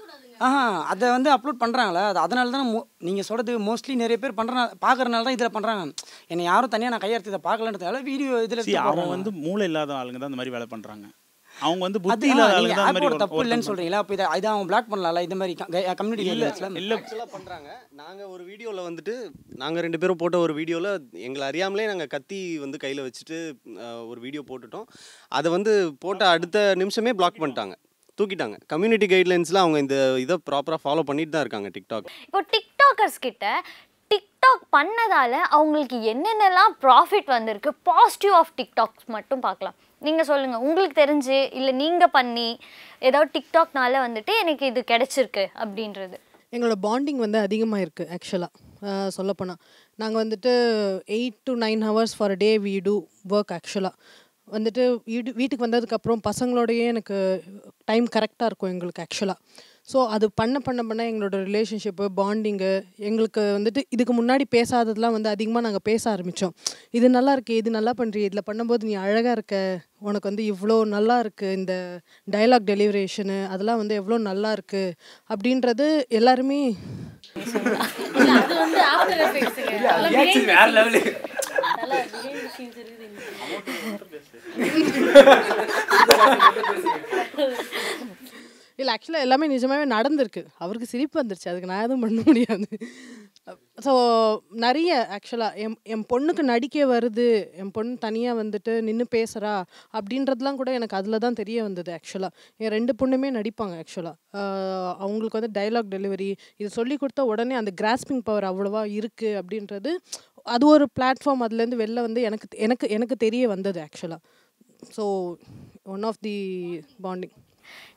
[SPEAKER 8] ஆஹா அதை வந்து அப்லோட் பண்ணுறாங்களே அது அதனால தான் மோ நீங்கள் சொல்கிறது மோஸ்ட்லி நிறைய பேர் பண்ணுறனால பார்க்குறனால தான் இதில் பண்ணுறாங்க என்னை யாரும் தனியாக நான் கையெழுத்து இதை பார்க்கலன்றதால வீடியோ இதில் அவங்க வந்து
[SPEAKER 5] மூளை இல்லாத ஆளுங்க தான் இந்த மாதிரி வேலை பண்ணுறாங்க அவங்க வந்து புத்தி இல்லாத ஆளுங்க தான் மாதிரி தப்பு இல்லைன்னு
[SPEAKER 8] சொல்றீங்களா அப்போ இதை இதை அவங்க பிளாக் பண்ணலாம்ல இந்த மாதிரி கம்யூனிட்டி இல்லை இல்ல பண்ணுறாங்க
[SPEAKER 10] நாங்கள் ஒரு வீடியோவில் வந்துட்டு நாங்கள் ரெண்டு பேரும் போட்ட ஒரு வீடியோவில் எங்களை அறியாமலே நாங்கள் கத்தி வந்து கையில் வச்சுட்டு ஒரு வீடியோ போட்டுட்டோம் அதை வந்து போட்ட அடுத்த நிமிஷமே பிளாக் பண்ணிட்டாங்க தூக்கிட்டாங்க கம்யூனிட்டி கைட்லைன்ஸில் அவங்க இந்த இதை ப்ராப்பராக ஃபாலோ பண்ணிட்டு தான் இருக்காங்க டிக்டாக்
[SPEAKER 1] இப்போ டிக்டாக்கர்ஸ் கிட்ட டிக்டாக் பண்ணதால் அவங்களுக்கு என்னென்னலாம் ப்ராஃபிட் வந்திருக்கு பாசிட்டிவ் ஆஃப் டிக்டாக்ஸ் மட்டும் பார்க்கலாம் நீங்கள் சொல்லுங்கள் உங்களுக்கு தெரிஞ்சு இல்லை நீங்கள் பண்ணி ஏதாவது டிக்டாக்னால வந்துட்டு எனக்கு இது கிடச்சிருக்கு அப்படின்றது
[SPEAKER 11] எங்களோட பாண்டிங் வந்து அதிகமாக இருக்குது ஆக்சுவலாக சொல்லப்போனால் நாங்கள் வந்துட்டு eight to nine hours for day we do work ஆக்சுவலாக வந்துட்டு வீடு வீட்டுக்கு வந்ததுக்கப்புறம் பசங்களோடையே எனக்கு டைம் கரெக்டாக இருக்கும் எங்களுக்கு ஆக்சுவலாக ஸோ அது பண்ண பண்ண பண்ண எங்களோட ரிலேஷன்ஷிப்பு பாண்டிங்கு எங்களுக்கு வந்துட்டு இதுக்கு முன்னாடி பேசாததெல்லாம் வந்து அதிகமாக நாங்கள் பேச ஆரம்பித்தோம் இது நல்லா இருக்குது இது நல்லா பண்ணுறீ இதில் பண்ணும்போது நீ அழகாக இருக்க உனக்கு வந்து இவ்வளோ நல்லா இருக்குது இந்த டைலாக் டெலிவரேஷனு அதெல்லாம் வந்து எவ்வளோ நல்லா இருக்குது அப்படின்றது எல்லாருமே
[SPEAKER 7] அது வந்து
[SPEAKER 11] இல்லை ஆக்சுவலாக எல்லாமே நிஜமாகவே நடந்திருக்கு அவருக்கு சிரிப்பு வந்துருச்சு அதுக்கு நான் எதுவும் பண்ண முடியாது ஸோ நிறைய ஆக்சுவலாக என் என் பொண்ணுக்கு நடிக்க வருது என் பொண்ணு தனியாக வந்துட்டு நின்று பேசுகிறா அப்படின்றதுலாம் கூட எனக்கு அதில் தான் தெரிய வந்தது ஆக்சுவலாக என் ரெண்டு பொண்ணுமே நடிப்பாங்க ஆக்சுவலாக அவங்களுக்கு வந்து டைலாக் டெலிவரி இது சொல்லி கொடுத்தா உடனே அந்த கிராஸ்பிங் பவர் அவ்வளோவா இருக்குது அப்படின்றது அது ஒரு பிளாட்ஃபார்ம் அதுலேருந்து வெளில வந்து எனக்கு எனக்கு எனக்கு தெரிய வந்தது ஆக்சுவலாக so one of the bonding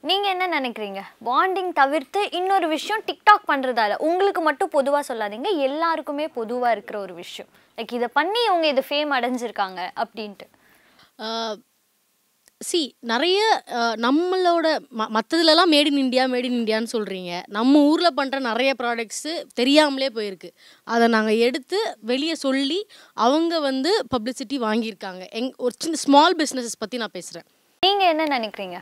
[SPEAKER 11] நீங்கள்
[SPEAKER 1] என்ன நினைக்கிறீங்க பாண்டிங் தவிர்த்து இன்னொரு விஷயம் டிக்டாக் பண்ணுறதால உங்களுக்கு மட்டும் பொதுவாக சொல்லாதீங்க எல்லாருக்குமே பொதுவாக இருக்கிற ஒரு விஷயம் லைக் இதை பண்ணி இவங்க இதை ஃபேம் அடைஞ்சிருக்காங்க அப்படின்ட்டு
[SPEAKER 7] சி நிறைய நம்மளோட ம மற்றதுலலாம் made in India made in இண்டியான்னு சொல்கிறீங்க நம்ம ஊரில் பண்ணுற நிறைய ப்ராடக்ட்ஸு தெரியாமலே போயிருக்கு அதை நாங்கள் எடுத்து வெளியே சொல்லி அவங்க வந்து பப்ளிசிட்டி வாங்கியிருக்காங்க எங் ஒரு சின்ன ஸ்மால் பிஸ்னஸஸ் பற்றி நான் பேசுகிறேன் நீங்கள் என்ன நினைக்கிறீங்க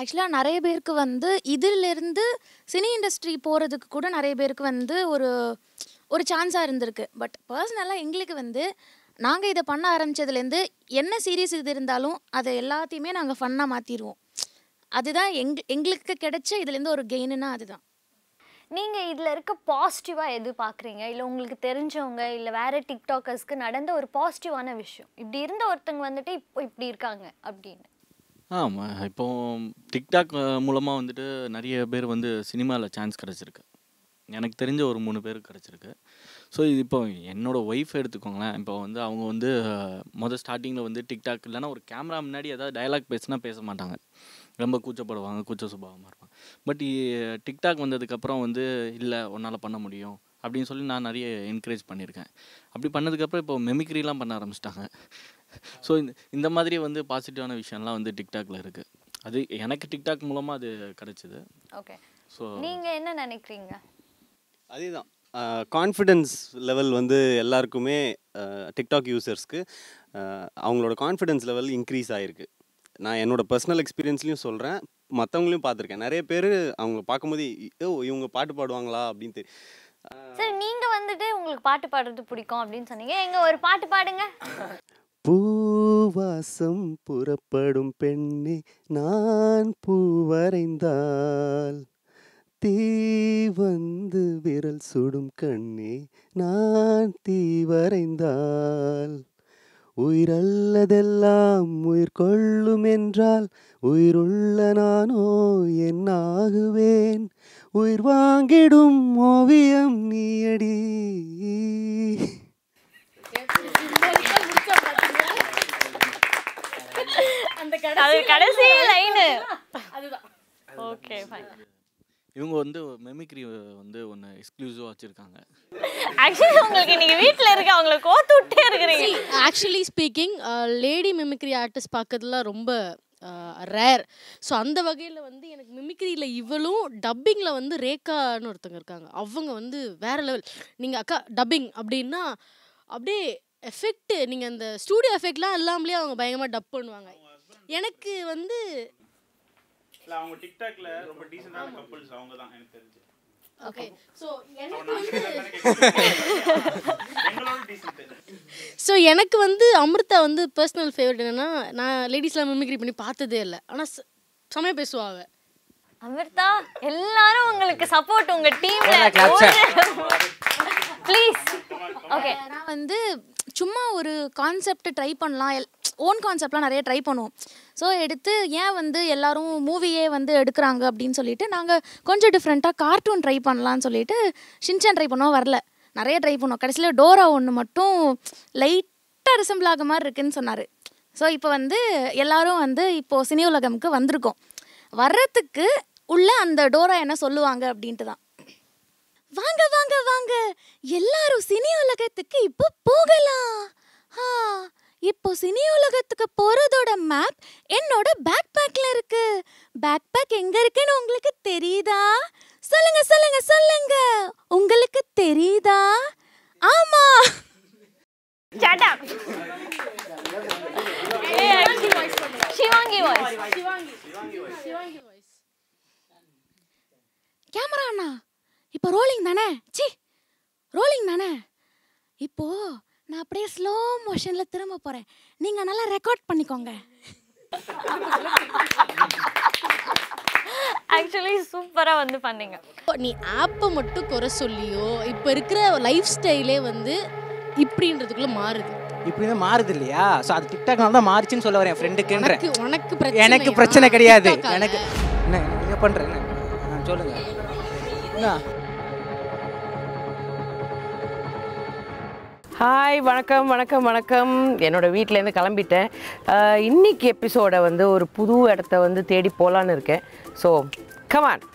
[SPEAKER 7] ஆக்சுவலாக நிறைய
[SPEAKER 6] பேருக்கு வந்து இதிலிருந்து சினி இண்டஸ்ட்ரி போகிறதுக்கு கூட நிறைய பேருக்கு வந்து ஒரு ஒரு சான்ஸாக இருந்திருக்கு பட் பர்சனலாக எங்களுக்கு வந்து நாங்கள் இதை பண்ண ஆரம்பித்ததுலேருந்து என்ன சீரியஸ் இது இருந்தாலும் அதை எல்லாத்தையுமே நாங்கள் ஃபன்னாக மாற்றிடுவோம் அதுதான் எங் எங்களுக்கு கிடைச்ச இதுலேருந்து ஒரு கெயினுன்னா அதுதான்
[SPEAKER 1] நீங்கள் இதில் இருக்க பாசிட்டிவாக எது பார்க்குறீங்க இல்லை உங்களுக்கு தெரிஞ்சவங்க இல்லை வேறு டிக்டாக்கர்ஸ்க்கு நடந்த ஒரு பாசிட்டிவான விஷயம் இப்படி இருந்த ஒருத்தங்க வந்துட்டு இப்போ இப்படி இருக்காங்க அப்படின்னு
[SPEAKER 9] ஆமாம் இப்போ டிக்டாக் மூலமாக வந்துட்டு நிறைய பேர் வந்து சினிமாவில் சான்ஸ் கிடச்சிருக்கு எனக்கு தெரிஞ்ச ஒரு மூணு பேர் கிடச்சிருக்கு ஸோ இது இப்போ என்னோடய ஒய்ஃப் எடுத்துக்கோங்களேன் இப்போ வந்து அவங்க வந்து மொதல் ஸ்டார்டிங்கில் வந்து டிக்டாக் இல்லைனா ஒரு கேமரா முன்னாடி ஏதாவது டைலாக் பேசுனா பேச மாட்டாங்க ரொம்ப கூச்சப்படுவாங்க கூச்ச சுபாவமாக இருப்பாங்க பட் டிக்டாக் வந்ததுக்கப்புறம் வந்து இல்லை உன்னால் பண்ண முடியும் அப்படின்னு சொல்லி நான் நிறைய என்கரேஜ் பண்ணியிருக்கேன் அப்படி பண்ணதுக்கப்புறம் இப்போ மெமிக்ரிலாம் பண்ண ஆரம்பிச்சிட்டாங்க ஸோ இந்த இந்த மாதிரி வந்து பாசிட்டிவான விஷயம்லாம் வந்து டிக்டாக்ல இருக்குது அது எனக்கு டிக்டாக் மூலமாக அது கிடச்சிது ஓகே ஸோ
[SPEAKER 1] நீங்கள் என்ன நினைக்கிறீங்க
[SPEAKER 9] அதுதான்
[SPEAKER 10] கான்ஃபிடென்ஸ் லெவல் வந்து எல்லாருக்குமே டிக்டாக் யூசர்ஸ்க்கு அவங்களோட கான்ஃபிடென்ஸ் லெவல் இன்க்ரீஸ் ஆகிருக்கு நான் என்னோட பர்சனல் எக்ஸ்பீரியன்ஸ்லையும் சொல்கிறேன் மற்றவங்களையும் பார்த்துருக்கேன் நிறைய பேர் அவங்க பார்க்கும்போது ஓ இவங்க பாட்டு பாடுவாங்களா அப்படின்னு தெரியும்
[SPEAKER 1] சரி நீங்க வந்துட்டு உங்களுக்கு பாட்டு பாடுறது பிடிக்கும் அப்படின்னு சொன்னீங்க எங்க ஒரு பாட்டு பாடுங்க
[SPEAKER 10] பூவாசம் புறப்படும் பெண்ணே நான் பூவரைந்தால் தீ வந்து விரல் சுடும் கண்ணே நான் தீ வரைந்தால் உயிரல்லதெல்லாம் உயிர் கொள்ளும் என்றால் உயிருள்ள நானோ என்னாகுவேன் உயிர் வாங்கிடும் ஓவியம் நீயடி
[SPEAKER 7] அந்த கடைசி லைனு அதுதான் ஓகே ஃபைன்
[SPEAKER 9] இவங்க வந்து மெமிக்ரி வந்து ஒன்று எக்ஸ்க்ளூசிவாக வச்சுருக்காங்க
[SPEAKER 7] ஆக்சுவலி உங்களுக்கு இன்னைக்கு வீட்டில் இருக்க அவங்கள கோத்து விட்டே இருக்கிறீங்க actually speaking lady mimicry artist பார்க்கறதுல ரொம்ப ரேர் ஸோ அந்த வகையில் வந்து எனக்கு மிமிக்ரியில் இவளும் டப்பிங்கில் வந்து ரேக்கான்னு ஒருத்தங்க இருக்காங்க அவங்க வந்து வேற லெவல் நீங்கள் அக்கா டப்பிங் அப்படின்னா அப்படியே எஃபெக்ட் நீங்கள் அந்த ஸ்டூடியோ எஃபெக்ட்லாம் இல்லாமலே அவங்க பயங்கரமாக டப் பண்ணுவாங்க எனக்கு வந்து
[SPEAKER 5] இல்ல அவங்க டிக்டாக்ல ரொம்ப அவங்க தான் எனக்கு தெரிஞ்சு ஓகே ஸோ
[SPEAKER 7] ஸோ எனக்கு வந்து அமிர்தா வந்து பர்சனல் ஃபேவரட் என்னன்னா நான் லேடிஸ்லாம் மிமிக்ரி பண்ணி பார்த்ததே இல்லை ஆனால் சமயம் பேசுவாங்க அமிர்தா
[SPEAKER 1] எல்லாரும் உங்களுக்கு சப்போர்ட் உங்க டீம்ல
[SPEAKER 6] ப்ளீஸ் ஓகே நான் வந்து சும்மா ஒரு கான்செப்ட் ட்ரை பண்ணலாம் எல் ஓன் கான்செப்ட்லாம் நிறைய ட்ரை பண்ணுவோம் ஸோ எடுத்து ஏன் வந்து எல்லோரும் மூவியே வந்து எடுக்கிறாங்க அப்படின்னு சொல்லிட்டு நாங்கள் கொஞ்சம் டிஃப்ரெண்ட்டாக கார்ட்டூன் ட்ரை பண்ணலான்னு சொல்லிட்டு ஷின்சன் ட்ரை பண்ணோம் வரல நிறைய ட்ரை பண்ணோம் கடைசியில் டோரா ஒன்று மட்டும் லைட்டாக ரிசம்பிள் ஆக மாதிரி இருக்குன்னு சொன்னார் ஸோ இப்போ வந்து எல்லோரும் வந்து இப்போது சினி உலகமுக்கு வந்திருக்கோம் வர்றதுக்கு உள்ள அந்த டோரா என்ன சொல்லுவாங்க அப்படின்ட்டு தான் வாங்க வாங்க வாங்க எல்லாரும் சினி உலகத்துக்கு இப்போ போகலாம் இப்போ சினி உலகத்துக்கு போறதோட மேப் என்னோட பேக் பேக்ல இருக்கு பேக் பேக் எங்க இருக்குன்னு உங்களுக்கு தெரியுதா சொல்லுங்க சொல்லுங்க சொல்லுங்க உங்களுக்கு தெரியுதா ஆமா கேமரா அண்ணா இப்போ ரோலிங் தானே சி ரோலிங் தானே இப்போ நான் அப்படியே ஸ்லோ மோஷனில் திரும்ப போகிறேன் நீங்கள் நல்லா
[SPEAKER 7] ரெக்கார்ட் பண்ணிக்கோங்க ஆக்சுவலி சூப்பராக வந்து பண்ணீங்க நீ ஆப்பை மட்டும் குறை சொல்லியோ இப்போ இருக்கிற லைஃப் ஸ்டைலே வந்து இப்படின்றதுக்குள்ளே மாறுது
[SPEAKER 8] இப்படின்னு மாறுது இல்லையா ஸோ அது டிக்டாக்னால தான் மாறுச்சுன்னு சொல்ல வரேன் ஃப்ரெண்டுக்குன்ற
[SPEAKER 7] உனக்கு எனக்கு பிரச்சனை கிடையாது எனக்கு
[SPEAKER 9] என்ன என்ன
[SPEAKER 8] பண்ணுறேன் சொல்லுங்க
[SPEAKER 9] என்ன
[SPEAKER 6] ஹாய் வணக்கம் வணக்கம் வணக்கம் என்னோடய வீட்டிலேருந்து கிளம்பிட்டேன் இன்றைக்கி எபிசோடை வந்து ஒரு புது இடத்த வந்து தேடி போகலான்னு இருக்கேன் ஸோ
[SPEAKER 1] கமான்